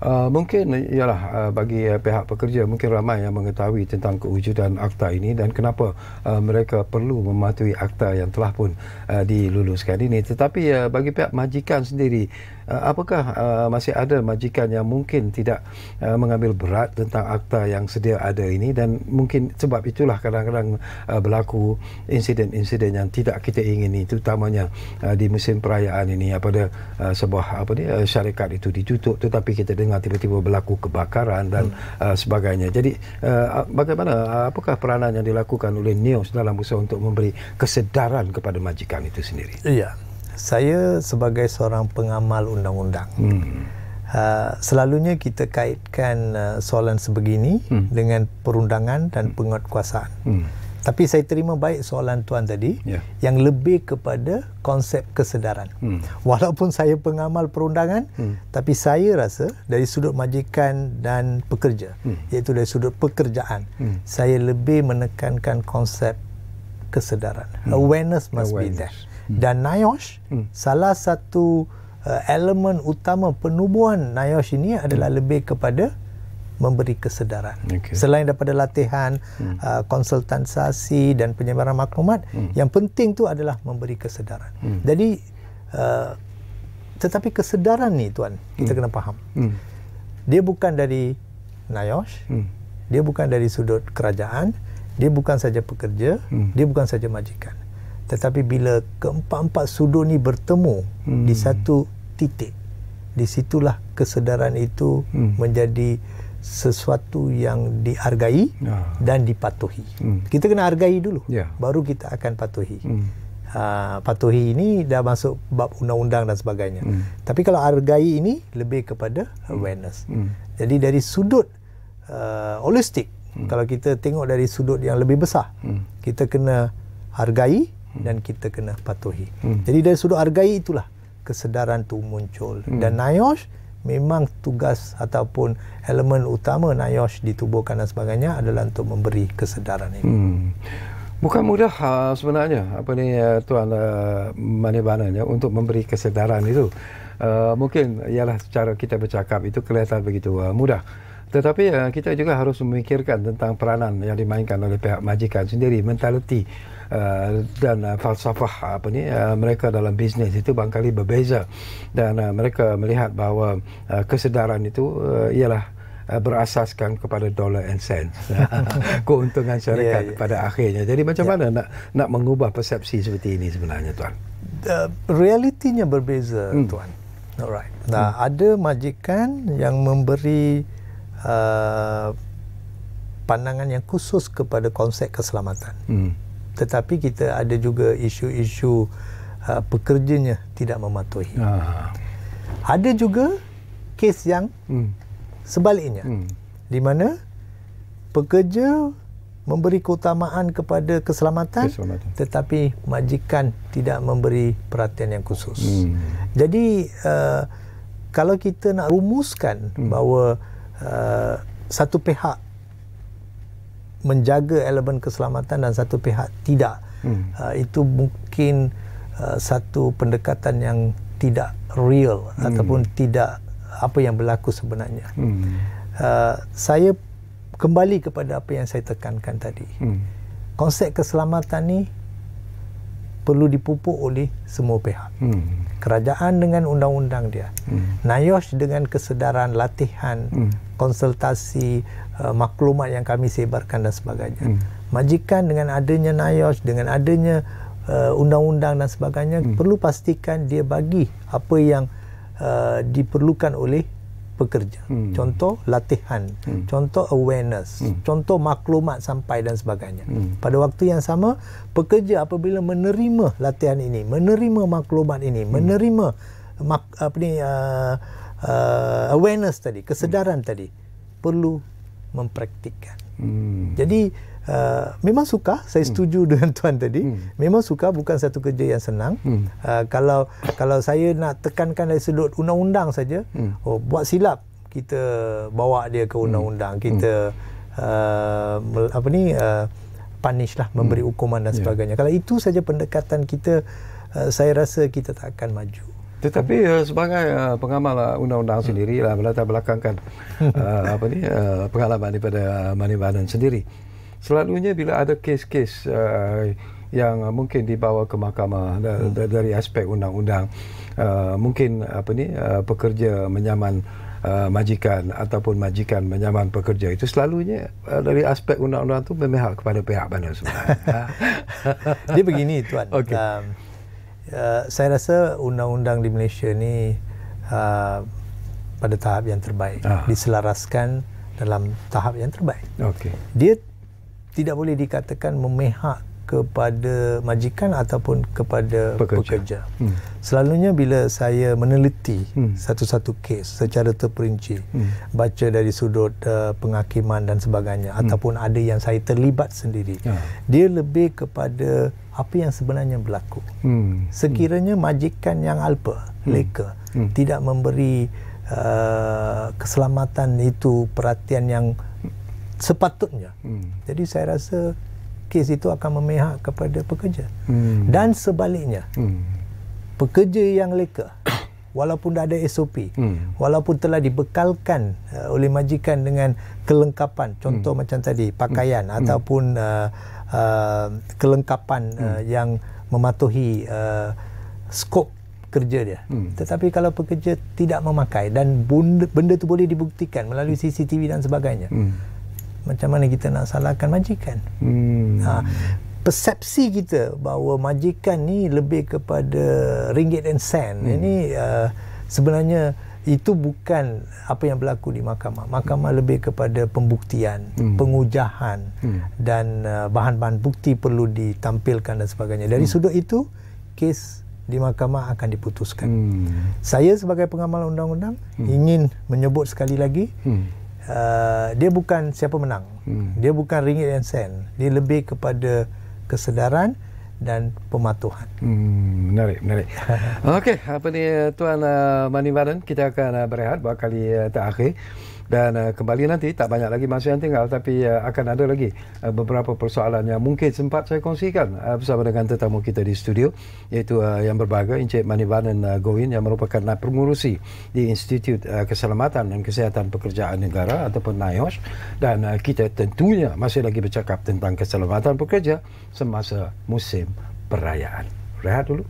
S1: Uh, mungkin ialah uh, bagi uh, pihak pekerja mungkin ramai yang mengetahui tentang kewujudan akta ini dan kenapa uh, mereka perlu mematuhi akta yang telah pun uh, diluluskan ini tetapi uh, bagi pihak majikan sendiri uh, apakah uh, masih ada majikan yang mungkin tidak uh, mengambil berat tentang akta yang sedia ada ini dan mungkin sebab itulah kadang-kadang uh, berlaku insiden-insiden yang tidak kita ingini terutamanya uh, di musim perayaan ini apabila uh, sebuah apa ni uh, syarikat itu ditutup tetapi kita dengar tengah tiba-tiba berlaku kebakaran dan hmm. uh, sebagainya. Jadi uh, bagaimana uh, apakah peranan yang dilakukan oleh NEOS dalam usaha untuk memberi kesedaran kepada majikan itu sendiri?
S3: Iya.
S2: Saya sebagai seorang pengamal undang-undang. Hmm. Uh, selalunya kita kaitkan uh, soalan sebegini hmm. dengan perundangan dan hmm. penguatkuasaan. Hmm. Tapi saya terima baik soalan tuan tadi yeah. yang lebih kepada konsep kesedaran. Hmm. Walaupun saya pengamal perundangan hmm. tapi saya rasa dari sudut majikan dan pekerja hmm. iaitu dari sudut pekerjaan hmm. saya lebih menekankan konsep kesedaran. Hmm. Awareness must Awareness. be there. Hmm. Dan NIOSH hmm. salah satu uh, elemen utama penubuhan NIOSH ini adalah hmm. lebih kepada memberi kesedaran. Okay. Selain daripada latihan hmm. uh, konsultansi dan penyebaran maklumat, hmm. yang penting tu adalah memberi kesedaran. Hmm. Jadi uh, tetapi kesedaran ni tuan, kita hmm. kena faham. Hmm. Dia bukan dari NIOSH, hmm. dia bukan dari sudut kerajaan, dia bukan saja pekerja, hmm. dia bukan saja majikan. Tetapi bila keempat-empat sudut ni bertemu hmm. di satu titik, di situlah kesedaran itu hmm. menjadi sesuatu yang dihargai ah. dan dipatuhi. Hmm. Kita kena hargai dulu, yeah. baru kita akan patuhi. Hmm. Uh, patuhi ini dah masuk bab undang-undang dan sebagainya. Mm. Tapi kalau argai ini lebih kepada awareness. Mm. Jadi dari sudut uh, holistik, mm. kalau kita tengok dari sudut yang lebih besar, mm. kita kena hargai hmm. dan kita kena patuhi. Mm. Jadi dari sudut argai itulah kesedaran tu muncul. Mm. Dan Nayosh, mm memang tugas ataupun elemen utama NIOSH dituburkan dan sebagainya adalah untuk memberi kesedaran ini. Hmm. Bukan mudah uh, sebenarnya apa ni eh, tuan uh, eh,
S1: Manibana ya untuk memberi kesedaran itu. Uh, mungkin ialah secara kita bercakap itu kelihatan begitu uh, mudah. Tetapi uh, kita juga harus memikirkan tentang peranan yang dimainkan oleh pihak majikan sendiri, mentaliti uh, dan uh, falsafah apa ni uh, mereka dalam bisnes itu bangkali berbeza dan uh, mereka melihat bahawa uh, kesedaran itu uh, ialah berasaskan kepada dollar and cents keuntungan syarikat yeah, yeah. pada akhirnya jadi macam yeah. mana nak nak mengubah persepsi seperti ini sebenarnya tuan
S2: uh, realitinya berbeza hmm. tuan alright nah hmm. ada majikan yang memberi uh, pandangan yang khusus kepada konsep keselamatan hmm tetapi kita ada juga isu-isu uh, pekerjanya tidak mematuhi. Ha. Ada juga kes yang hmm. sebaliknya. Hmm. Di mana pekerja memberi keutamaan kepada keselamatan, keselamatan tetapi majikan tidak memberi perhatian yang khusus. Hmm. Jadi uh, kalau kita nak rumuskan hmm. bahawa uh, satu pihak menjaga elemen keselamatan dan satu pihak tidak. Hmm. Uh, itu mungkin uh, satu pendekatan yang tidak real hmm. ataupun tidak apa yang berlaku sebenarnya. Hmm. Uh, saya kembali kepada apa yang saya tekankan tadi. Hmm. Konsep keselamatan ni perlu dipupuk oleh semua pihak. Hmm. Kerajaan dengan undang-undang dia. Hmm. NIOSH dengan kesedaran latihan hmm konsultasi uh, maklumat yang kami sebarkan dan sebagainya. Hmm. Majikan dengan adanya NIOSH, dengan adanya uh, undang-undang dan sebagainya hmm. perlu pastikan dia bagi apa yang uh, diperlukan oleh pekerja. Hmm. Contoh latihan, hmm. contoh awareness, hmm. contoh maklumat sampai dan sebagainya. Hmm. Pada waktu yang sama, pekerja apabila menerima latihan ini, menerima maklumat ini, hmm. menerima mak, apa ni uh, uh, awareness tadi, kesedaran hmm. tadi perlu mempraktikkan. Hmm. Jadi uh, memang suka, saya hmm. setuju hmm. dengan tuan tadi, hmm. memang suka bukan satu kerja yang senang. Hmm. Uh, kalau kalau saya nak tekankan dari sudut undang-undang saja, hmm. oh buat silap kita bawa dia ke hmm. undang-undang, hmm. kita hmm. uh, apa ni uh, punish lah, memberi hukuman dan ya. sebagainya. Yeah. Kalau itu saja pendekatan kita, uh, saya rasa kita tak akan maju
S1: tetapi uh, sebagai uh, pengamal eh, undang-undang hmm. sendiri lah tak belakangkan uh, apa ni uh, pengalaman pada Mani Badan sendiri selalunya bila ada kes-kes uh, yang mungkin dibawa ke mahkamah hmm. dari aspek undang-undang uh, mungkin apa ni uh, pekerja menyaman uh, majikan ataupun majikan menyaman pekerja itu selalunya uh, dari aspek undang-undang itu memihak kepada
S2: pihak bandar sebenarnya. Dia begini tuan. Okay. Um, Eh, saya rasa undang-undang di Malaysia ni uh, pada tahap yang terbaik ah. diselaraskan dalam tahap yang terbaik. Okey. Dia tidak boleh dikatakan memihak kepada majikan ataupun kepada pekerja. pekerja. Hmm. Selalunya bila saya meneliti hmm. satu-satu kes secara terperinci, hmm. baca dari sudut uh, penghakiman dan sebagainya hmm. ataupun ada yang saya terlibat sendiri. Hmm. Dia lebih kepada apa yang sebenarnya berlaku. Hmm. Sekiranya majikan yang alpa, hmm. leka, hmm. tidak memberi uh, keselamatan itu perhatian yang sepatutnya. Hmm. Jadi saya rasa kes itu akan memihak kepada pekerja. Hmm. Dan sebaliknya, hmm. pekerja yang leka, walaupun dah ada SOP, hmm. walaupun telah dibekalkan uh, oleh majikan dengan kelengkapan, contoh hmm. macam tadi, hmm. pakaian hmm. ataupun... Uh, uh, kelengkapan uh, hmm. uh, yang mematuhi uh, skop kerja dia. Hmm. Tetapi kalau pekerja tidak memakai dan benda, benda tu boleh dibuktikan melalui hmm. CCTV dan sebagainya. Hmm. Macam mana kita nak salahkan majikan?
S3: Hmm. Ha,
S2: persepsi kita bahawa majikan ni lebih kepada ringgit and sen. Hmm. Ini uh, sebenarnya itu bukan apa yang berlaku di mahkamah. Mahkamah hmm. lebih kepada pembuktian, hmm. pengujahan hmm. dan uh, bahan-bahan bukti perlu ditampilkan dan sebagainya. Dari hmm. sudut itu, kes di mahkamah akan diputuskan. Hmm. Saya sebagai pengamal undang-undang hmm. ingin menyebut sekali lagi, hmm. uh, dia bukan siapa menang. Hmm. Dia bukan ringgit dan sen. Dia lebih kepada kesedaran, dan pematuhan. Hmm, menarik, menarik.
S1: Okey, apa ni Tuan uh, Mani kita akan uh, berehat buat kali uh, terakhir dan uh, kembali nanti tak banyak lagi masa yang tinggal tapi uh, akan ada lagi uh, beberapa persoalan yang mungkin sempat saya kongsikan uh, bersama dengan tetamu kita di studio iaitu uh, yang berbahagia Encik Manivanan uh, Goin yang merupakan naib pengurusi di Institut uh, Keselamatan dan Kesihatan Pekerjaan Negara ataupun NIOSH dan uh, kita tentunya masih lagi bercakap tentang keselamatan pekerja semasa musim perayaan rehat dulu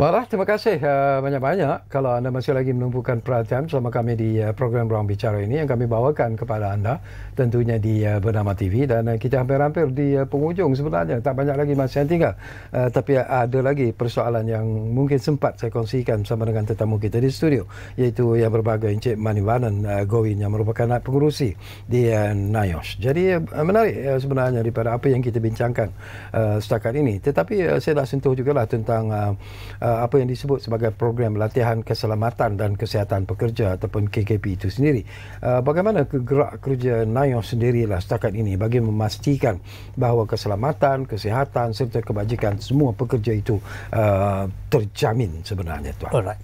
S1: Baiklah, terima kasih ah, banyak-banyak uh, kalau anda masih lagi menumpukan perhatian selama kami di uh, program Ruang Bicara ini yang kami bawakan kepada anda tentunya di uh, Bernama TV dan uh, kita hampir-hampir di uh, penghujung sebenarnya tak banyak lagi masa yang tinggal uh, tapi uh, ada lagi persoalan yang mungkin sempat saya kongsikan bersama dengan tetamu kita di studio iaitu yang berbagai Encik Maniwanan uh, Gowin yang merupakan pengurusi di uh, NIOSH jadi uh, menarik uh, sebenarnya daripada apa yang kita bincangkan uh, setakat ini tetapi uh, saya dah sentuh juga tentang uh, uh, Eh, apa yang disebut sebagai program latihan keselamatan dan kesihatan pekerja ataupun KKP itu sendiri. Eh, bagaimana gerak kerja NIOS sendirilah setakat ini bagi memastikan bahawa keselamatan, kesihatan serta kebajikan semua pekerja itu eh, terjamin
S2: sebenarnya tuan. Alright.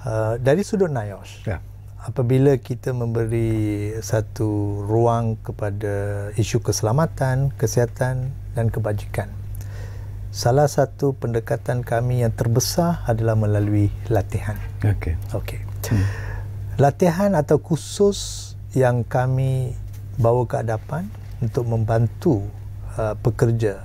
S2: Uh, dari sudut NIOS. Ya. Apabila kita memberi satu ruang kepada isu keselamatan, kesihatan dan kebajikan salah satu pendekatan kami yang terbesar adalah melalui latihan. Okey. Okey. Hmm. Latihan atau kursus yang kami bawa ke hadapan untuk membantu uh, pekerja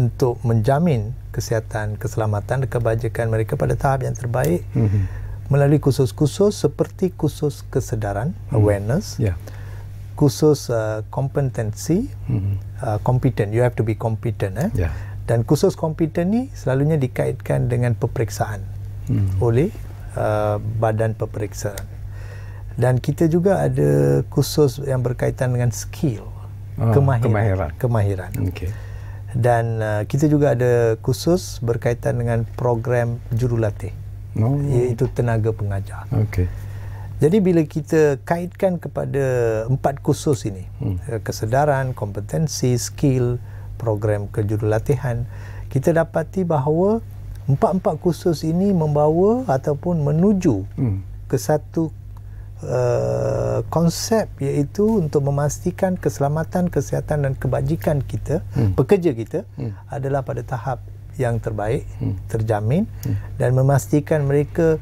S2: untuk menjamin kesihatan, keselamatan dan kebajikan mereka pada tahap yang terbaik mm-hmm. melalui kursus-kursus seperti kursus kesedaran mm-hmm. awareness yeah. kursus uh, kompetensi mm-hmm. uh, competent, you have to be competent eh? yeah dan khusus kompeten ni selalunya dikaitkan dengan peperiksaan hmm. oleh uh, badan peperiksaan dan kita juga ada khusus yang berkaitan dengan skill oh, kemahiran kemahiran, kemahiran. Okay. dan uh, kita juga ada khusus berkaitan dengan program jurulatih oh. iaitu tenaga pengajar okay. Jadi bila kita kaitkan kepada empat khusus ini hmm. Eh, kesedaran, kompetensi, skill, program kejurulatihan kita dapati bahawa empat-empat kursus ini membawa ataupun menuju hmm. ke satu uh, konsep iaitu untuk memastikan keselamatan kesihatan dan kebajikan kita hmm. pekerja kita hmm. adalah pada tahap yang terbaik hmm. terjamin hmm. dan memastikan mereka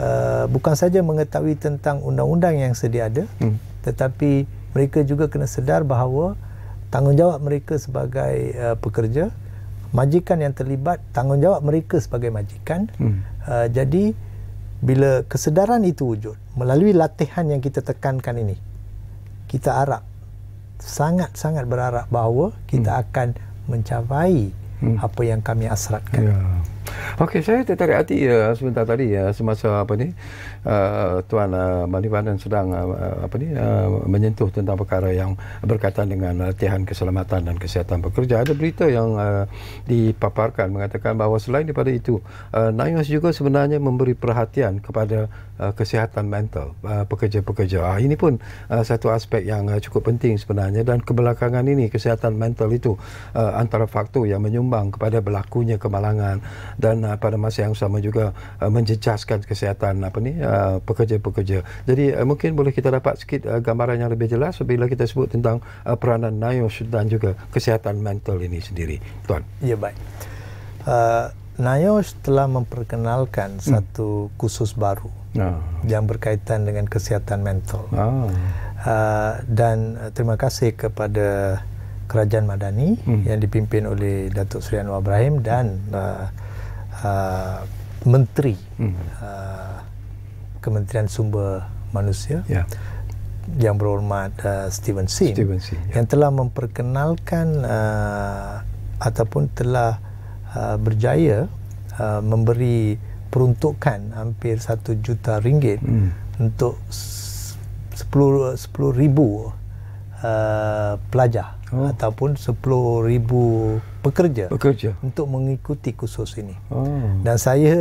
S2: uh, bukan saja mengetahui tentang undang-undang yang sedia ada hmm. tetapi mereka juga kena sedar bahawa tanggungjawab mereka sebagai uh, pekerja majikan yang terlibat tanggungjawab mereka sebagai majikan hmm. uh, jadi bila kesedaran itu wujud melalui latihan yang kita tekankan ini kita harap sangat-sangat berharap bahawa kita hmm. akan mencapai hmm. apa yang kami asratkan. Ya. Okey,
S1: saya tertarik hati ya sebentar tadi ya semasa apa ni Eh, tuan uh, eh, Mali sedang uh, apa ni uh, menyentuh tentang perkara yang berkaitan dengan latihan keselamatan dan kesihatan pekerja ada berita yang uh, dipaparkan mengatakan bahawa selain daripada itu uh, NIOS juga sebenarnya memberi perhatian kepada uh, kesihatan mental uh, pekerja-pekerja uh, ini pun uh, satu aspek yang uh, cukup penting sebenarnya dan kebelakangan ini kesihatan mental itu uh, antara faktor yang menyumbang kepada berlakunya kemalangan dan uh, pada masa yang sama juga uh, menjejaskan kesihatan apa ni uh, Uh, pekerja-pekerja. Jadi uh, mungkin boleh kita dapat sikit uh, gambaran yang lebih jelas bila kita sebut tentang uh, peranan NIOSH dan juga
S2: kesihatan mental ini sendiri, Tuan. Ya, baik. Uh, NIOSH telah memperkenalkan hmm. satu khusus baru oh. yang berkaitan dengan kesihatan mental. Oh. Uh, dan uh, terima kasih kepada Kerajaan Madani hmm. yang dipimpin oleh Datuk Seri Anwar Ibrahim dan uh, uh, Menteri hmm. uh, Kementerian Sumber Manusia ya. yang berhormat uh, Steven Sim, Steven Sim ya. yang telah memperkenalkan uh, ataupun telah uh, berjaya uh, memberi peruntukan hampir satu juta ringgit hmm. untuk sepuluh ribu uh, pelajar oh. ataupun sepuluh ribu pekerja, pekerja untuk mengikuti kursus ini. Oh. Dan saya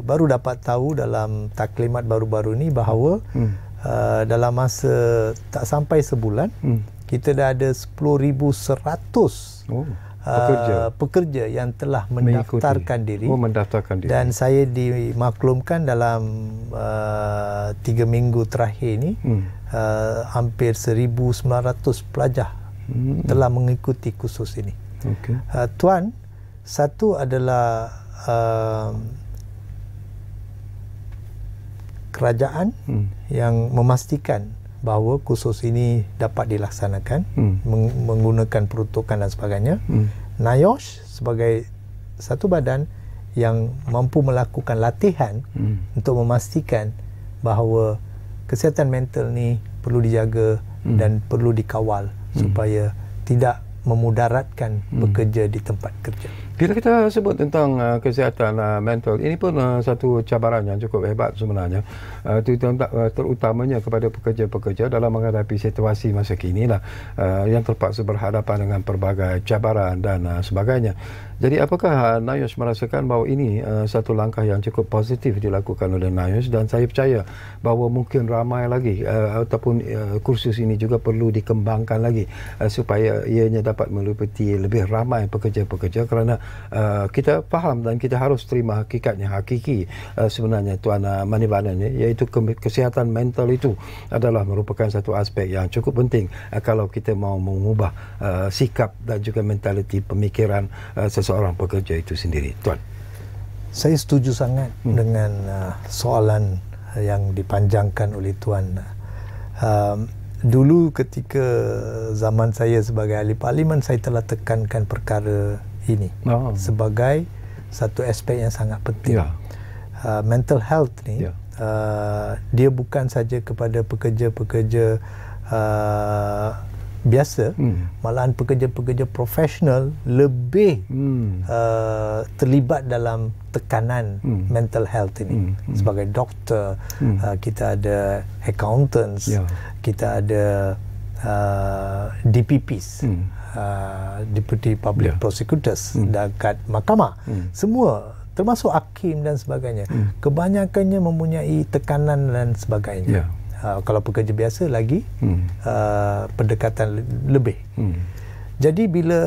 S2: baru dapat tahu dalam taklimat baru-baru ini bahawa hmm. uh, dalam masa tak sampai sebulan hmm. kita dah ada 10,100 oh. Uh, pekerja. Uh, pekerja yang telah mendaftarkan diri. Oh, mendaftarkan diri. Dan saya dimaklumkan dalam uh, tiga minggu terakhir ini hmm. uh, hampir 1,900 pelajar hmm. telah mengikuti kursus ini. Okay. Uh, tuan, satu adalah uh, kerajaan hmm. yang memastikan bahawa kursus ini dapat dilaksanakan hmm. meng- menggunakan peruntukan dan sebagainya. Hmm. NIOSH sebagai satu badan yang mampu melakukan latihan hmm. untuk memastikan bahawa kesihatan mental ni perlu dijaga hmm. dan perlu dikawal hmm. supaya tidak memudaratkan hmm. bekerja di tempat kerja.
S1: Bila kita sebut tentang uh, kesihatan uh, mental, ini pun uh, satu cabaran yang cukup hebat sebenarnya uh, terutamanya kepada pekerja-pekerja dalam menghadapi situasi masa kini lah uh, yang terpaksa berhadapan dengan pelbagai cabaran dan uh, sebagainya. Jadi apakah Nayus merasakan bahawa ini uh, satu langkah yang cukup positif dilakukan oleh Nayus dan saya percaya bahawa mungkin ramai lagi uh, ataupun uh, kursus ini juga perlu dikembangkan lagi uh, supaya ianya dapat meliputi lebih ramai pekerja-pekerja kerana uh, kita faham dan kita harus terima hakikatnya hakiki uh, sebenarnya Tuan uh, Manibana ini iaitu kesihatan mental itu adalah merupakan satu aspek yang cukup penting uh, kalau kita mau mengubah uh, sikap dan juga mentaliti pemikiran uh, seseorang pekerja itu sendiri tuan
S2: saya setuju sangat hmm. dengan uh, soalan yang dipanjangkan oleh tuan um, dulu ketika zaman saya sebagai ahli parlimen saya telah tekankan perkara ini oh. sebagai satu aspek yang sangat penting yeah. Ya. uh, mental health ni yeah. Uh, dia bukan saja kepada pekerja-pekerja uh, biasa hmm. malahan pekerja-pekerja profesional lebih hmm. uh, terlibat dalam tekanan hmm. mental health ini hmm. hmm. sebagai doktor hmm. uh, kita ada accountants yeah. kita ada uh, DPPs hmm. uh, deputy public yeah. prosecutors hmm. dekat mahkamah hmm. semua termasuk hakim dan sebagainya hmm. kebanyakannya mempunyai tekanan dan sebagainya yeah. Ha, uh, kalau pekerja biasa lagi hmm. uh, pendekatan lebih hmm. jadi bila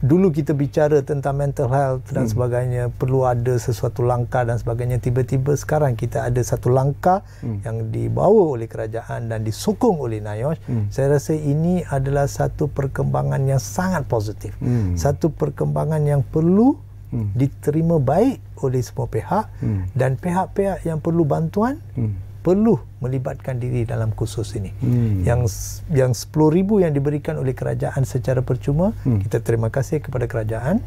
S2: dulu kita bicara tentang mental health dan hmm. sebagainya perlu ada sesuatu langkah dan sebagainya tiba-tiba sekarang kita ada satu langkah hmm. yang dibawa oleh kerajaan dan disokong oleh NIOSH hmm. saya rasa ini adalah satu perkembangan yang sangat positif hmm. satu perkembangan yang perlu hmm. diterima baik oleh semua pihak hmm. dan pihak-pihak yang perlu bantuan hmm. perlu melibatkan diri dalam kursus ini. Hmm. Yang yang 10,000 yang diberikan oleh kerajaan secara percuma, hmm. kita terima kasih kepada kerajaan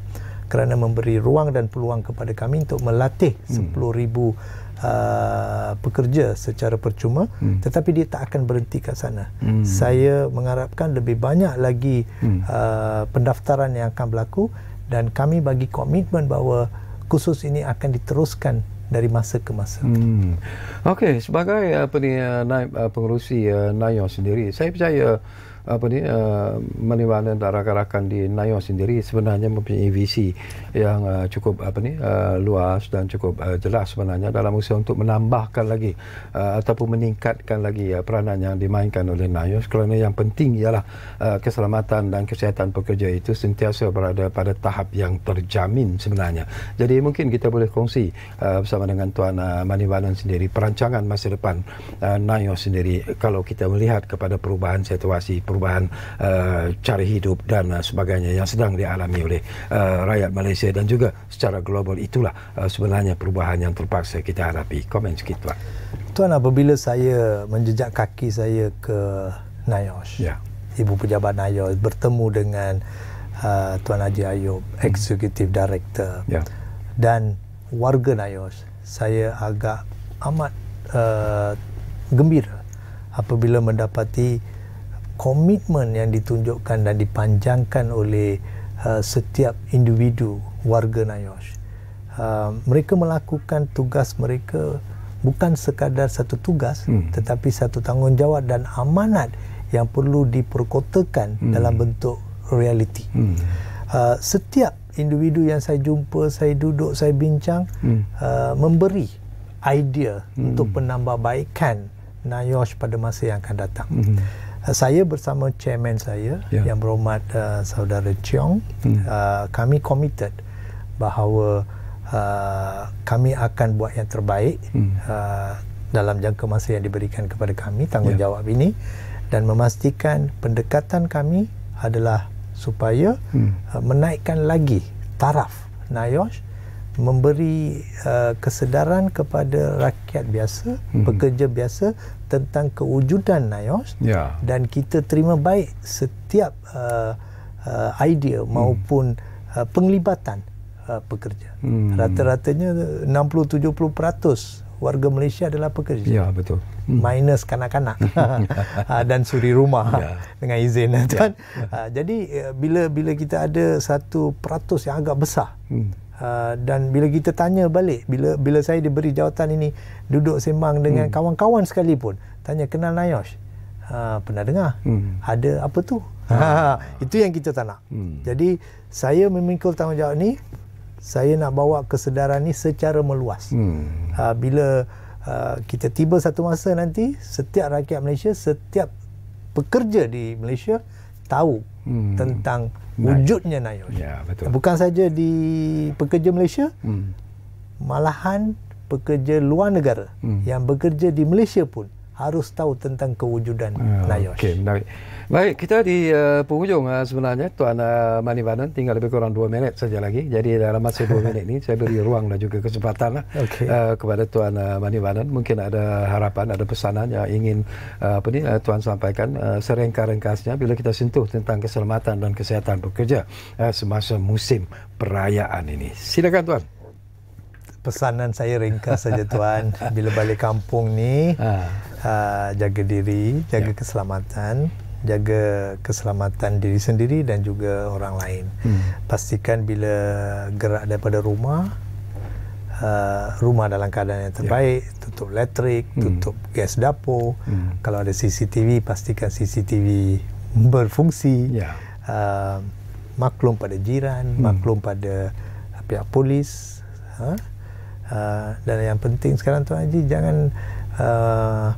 S2: kerana memberi ruang dan peluang kepada kami untuk melatih hmm. 10,000 Uh, pekerja secara percuma hmm. tetapi dia tak akan berhenti kat sana. Hmm. Saya mengharapkan lebih banyak lagi hmm. uh, pendaftaran yang akan berlaku dan kami bagi komitmen bahawa kursus ini akan diteruskan dari masa ke masa. Hmm.
S1: Okey, sebagai apa ni eh, naib eh, pengerusi uh, eh, NAYO sendiri, saya percaya apa ni uh, eh, melibatkan rakan-rakan di Nayo sendiri sebenarnya mempunyai visi yang uh, cukup apa ni uh, luas dan cukup uh, jelas sebenarnya dalam usaha untuk menambahkan lagi uh, ataupun meningkatkan lagi uh, peranan yang dimainkan oleh Nayo kerana yang penting ialah uh, keselamatan dan kesihatan pekerja itu sentiasa berada pada tahap yang terjamin sebenarnya jadi mungkin kita boleh kongsi uh, bersama dengan tuan uh, Manivalan sendiri perancangan masa depan uh, Nayo sendiri kalau kita melihat kepada perubahan situasi perubahan uh, eh, cara hidup dan uh, sebagainya yang sedang dialami oleh uh, rakyat Malaysia dan juga secara global itulah uh, sebenarnya perubahan yang terpaksa kita hadapi. Komen sikit tuan.
S2: Tuan apabila saya menjejak kaki saya ke NIOSH, ya. ibu pejabat NIOSH bertemu dengan uh, Tuan Haji Ayub, hmm. Executive Director ya. dan warga NIOSH, saya agak amat uh, gembira apabila mendapati komitmen yang ditunjukkan dan dipanjangkan oleh uh, setiap individu warga Nayosh. Uh, mereka melakukan tugas mereka bukan sekadar satu tugas hmm. tetapi satu tanggungjawab dan amanat yang perlu diperkotakan hmm. dalam bentuk realiti. Hmm. Uh, setiap individu yang saya jumpa, saya duduk, saya bincang hmm. uh, memberi idea hmm. untuk penambahbaikan Nayosh pada masa yang akan datang. Hmm. Uh, saya bersama chairman saya yeah. yang berhormat uh, saudara Cheong hmm. uh, kami committed bahawa uh, kami akan buat yang terbaik hmm. uh, dalam jangka masa yang diberikan kepada kami tanggungjawab yeah. ini dan memastikan pendekatan kami adalah supaya hmm. uh, menaikkan lagi taraf NIOSH memberi uh, kesedaran kepada rakyat biasa, hmm. pekerja biasa tentang kewujudan NIOS yeah. dan kita terima baik setiap uh, uh, idea hmm. maupun uh, penglibatan uh, pekerja. Hmm. Rata-ratanya 60-70% warga Malaysia adalah pekerja. Ya, betul. Hmm. Minus kanak-kanak ah, dan suri rumah yeah. dengan izin. Yeah. Ya. Kan? jadi, eh, bila, bila kita ada satu peratus yang agak besar, hmm. Uh, dan bila kita tanya balik, bila bila saya diberi jawatan ini, duduk sembang dengan hmm. kawan-kawan sekalipun, tanya kenal Nayosh? Uh, pernah dengar? Hmm. Ada apa tu? Ah. Itu yang kita tak nak. Hmm. Jadi saya memikul tanggungjawab ni, saya nak bawa kesedaran ini secara meluas.
S3: Hmm.
S2: Uh, bila uh, kita tiba satu masa nanti, setiap rakyat Malaysia, setiap pekerja di Malaysia, tahu hmm. tentang wujudnya Nayosh. Ya, betul. Bukan saja di pekerja Malaysia, hmm. malahan pekerja luar negara hmm. yang bekerja di Malaysia pun harus tahu tentang kewujudan uh, ah,
S1: Nayosh. Okay, menarik. Baik, kita di uh, penghujung uh, sebenarnya Tuan uh, Mani Banan tinggal lebih kurang 2 minit saja lagi. Jadi dalam masa 2 minit ini saya beri ruang dan juga kesempatan lah, okay. uh, kepada Tuan uh, Mani Banan. Mungkin ada harapan, ada pesanan yang ingin uh, apa ni uh, Tuan sampaikan uh, serengka-rengkasnya bila kita sentuh tentang keselamatan dan kesehatan pekerja
S2: uh, semasa musim perayaan ini. Silakan Tuan. Pesanan saya ringkas saja Tuan. Bila balik kampung ni, uh, jaga diri, jaga yeah. keselamatan jaga keselamatan diri sendiri dan juga orang lain. Hmm. Pastikan bila gerak daripada rumah, uh, rumah dalam keadaan yang terbaik, yeah. tutup elektrik, hmm. tutup gas dapur. Hmm. Kalau ada CCTV, pastikan CCTV berfungsi. Yeah. Uh, maklum pada jiran, hmm. maklum pada pihak polis. Huh? Uh, dan yang penting sekarang Tuan Haji, jangan... Uh,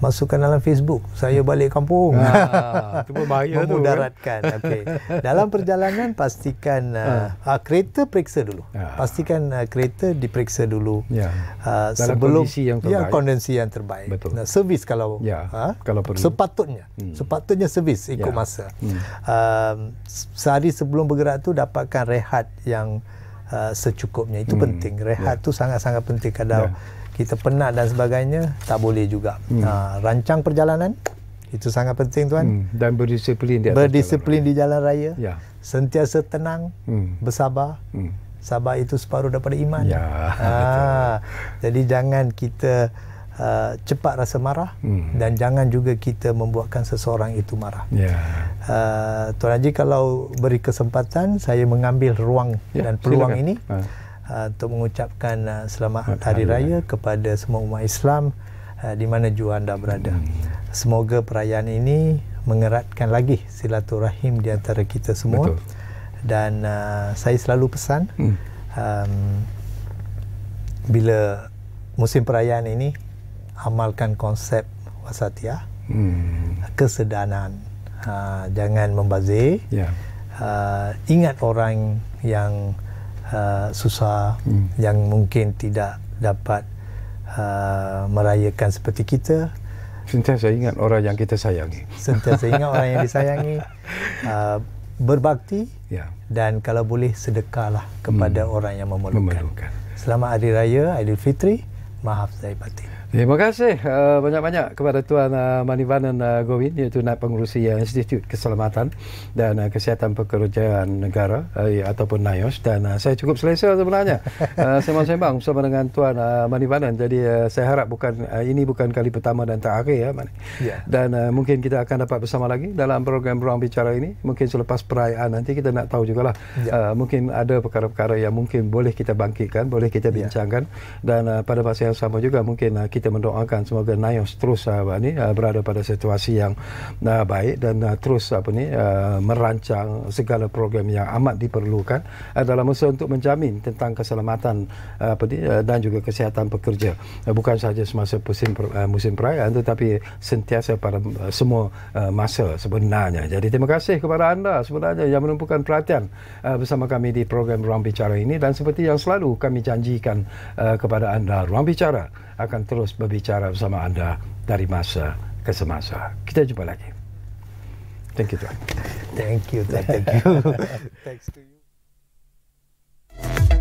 S2: masukkan dalam Facebook saya balik kampung itu ah, pun bahaya memudaratkan kan? okay. dalam perjalanan pastikan uh, uh, kereta periksa dulu uh, pastikan uh, kereta diperiksa
S3: dulu yeah.
S2: Ya. uh, sebelum kondisi yang terbaik ya, kondisi yang terbaik Betul. Nah, servis kalau yeah, ya, uh, kalau perlu sepatutnya hmm. sepatutnya servis ikut yeah. masa hmm. uh, sehari sebelum bergerak tu dapatkan rehat yang uh, secukupnya itu hmm. penting rehat yeah. sangat-sangat penting kalau yeah kita penat dan sebagainya tak boleh juga hmm. ha, rancang perjalanan itu sangat penting tuan hmm. dan berdisiplin di atas berdisiplin jalan di jalan raya ya. sentiasa tenang hmm. bersabar hmm. sabar itu separuh daripada iman ya. ha. jadi jangan kita uh, cepat rasa marah hmm. dan jangan juga kita membuatkan seseorang itu marah ya. uh, tuan haji kalau beri kesempatan saya mengambil ruang ya, dan peluang silakan. ini ha. Uh, untuk mengucapkan uh, selamat Mata hari Allah. raya kepada semua umat Islam uh, di mana jua anda berada. Hmm. Semoga perayaan ini mengeratkan lagi silaturahim di antara kita semua. Betul. Dan uh, saya selalu pesan hmm. um, bila musim perayaan ini amalkan konsep wasatiyah
S3: hmm.
S2: kesedanan uh, jangan membazir yeah. uh, ingat orang yang uh, susah hmm. yang mungkin tidak dapat uh, merayakan seperti kita sentiasa ingat orang yang kita sayangi sentiasa ingat orang yang disayangi uh, berbakti ya. dan kalau boleh sedekahlah kepada hmm. orang yang memerlukan. memerlukan selamat hari raya aidilfitri maaf saya batin.
S1: Terima kasih uh, banyak-banyak kepada Tuan uh, dan uh, Gowin iaitu Naib Pengurusi uh, Institut Keselamatan dan uh, Kesihatan Pekerjaan Negara uh, ataupun NIOS dan uh, saya cukup selesa sebenarnya uh, sembang-sembang bersama dengan Tuan uh, Manivanan jadi uh, saya harap bukan uh, ini bukan kali pertama dan terakhir ya Mani. Yeah. dan uh, mungkin kita akan dapat bersama lagi dalam program Ruang Bicara ini mungkin selepas perayaan nanti kita nak tahu jugalah yeah. uh, mungkin ada perkara-perkara yang mungkin boleh kita bangkitkan boleh kita ya. bincangkan yeah. dan uh, pada masa yang sama juga mungkin uh, kita mendoakan semoga Nayos terus uh, apa ni uh, berada pada situasi yang uh, baik dan uh, terus apa ni uh, merancang segala program yang amat diperlukan uh, dalam masa untuk menjamin tentang keselamatan uh, apa ni uh, dan juga kesihatan pekerja uh, bukan sahaja semasa musim per, uh, musim perayaan tetapi sentiasa pada uh, semua uh, masa sebenarnya jadi terima kasih kepada anda sebenarnya yang menumpukan perhatian uh, bersama kami di program ruang bicara ini dan seperti yang selalu kami janjikan uh, kepada anda ruang bicara berbicara akan terus berbicara bersama anda dari masa ke semasa. Kita jumpa lagi. Thank you,
S2: Thank you, Thank you.
S3: Thanks to you.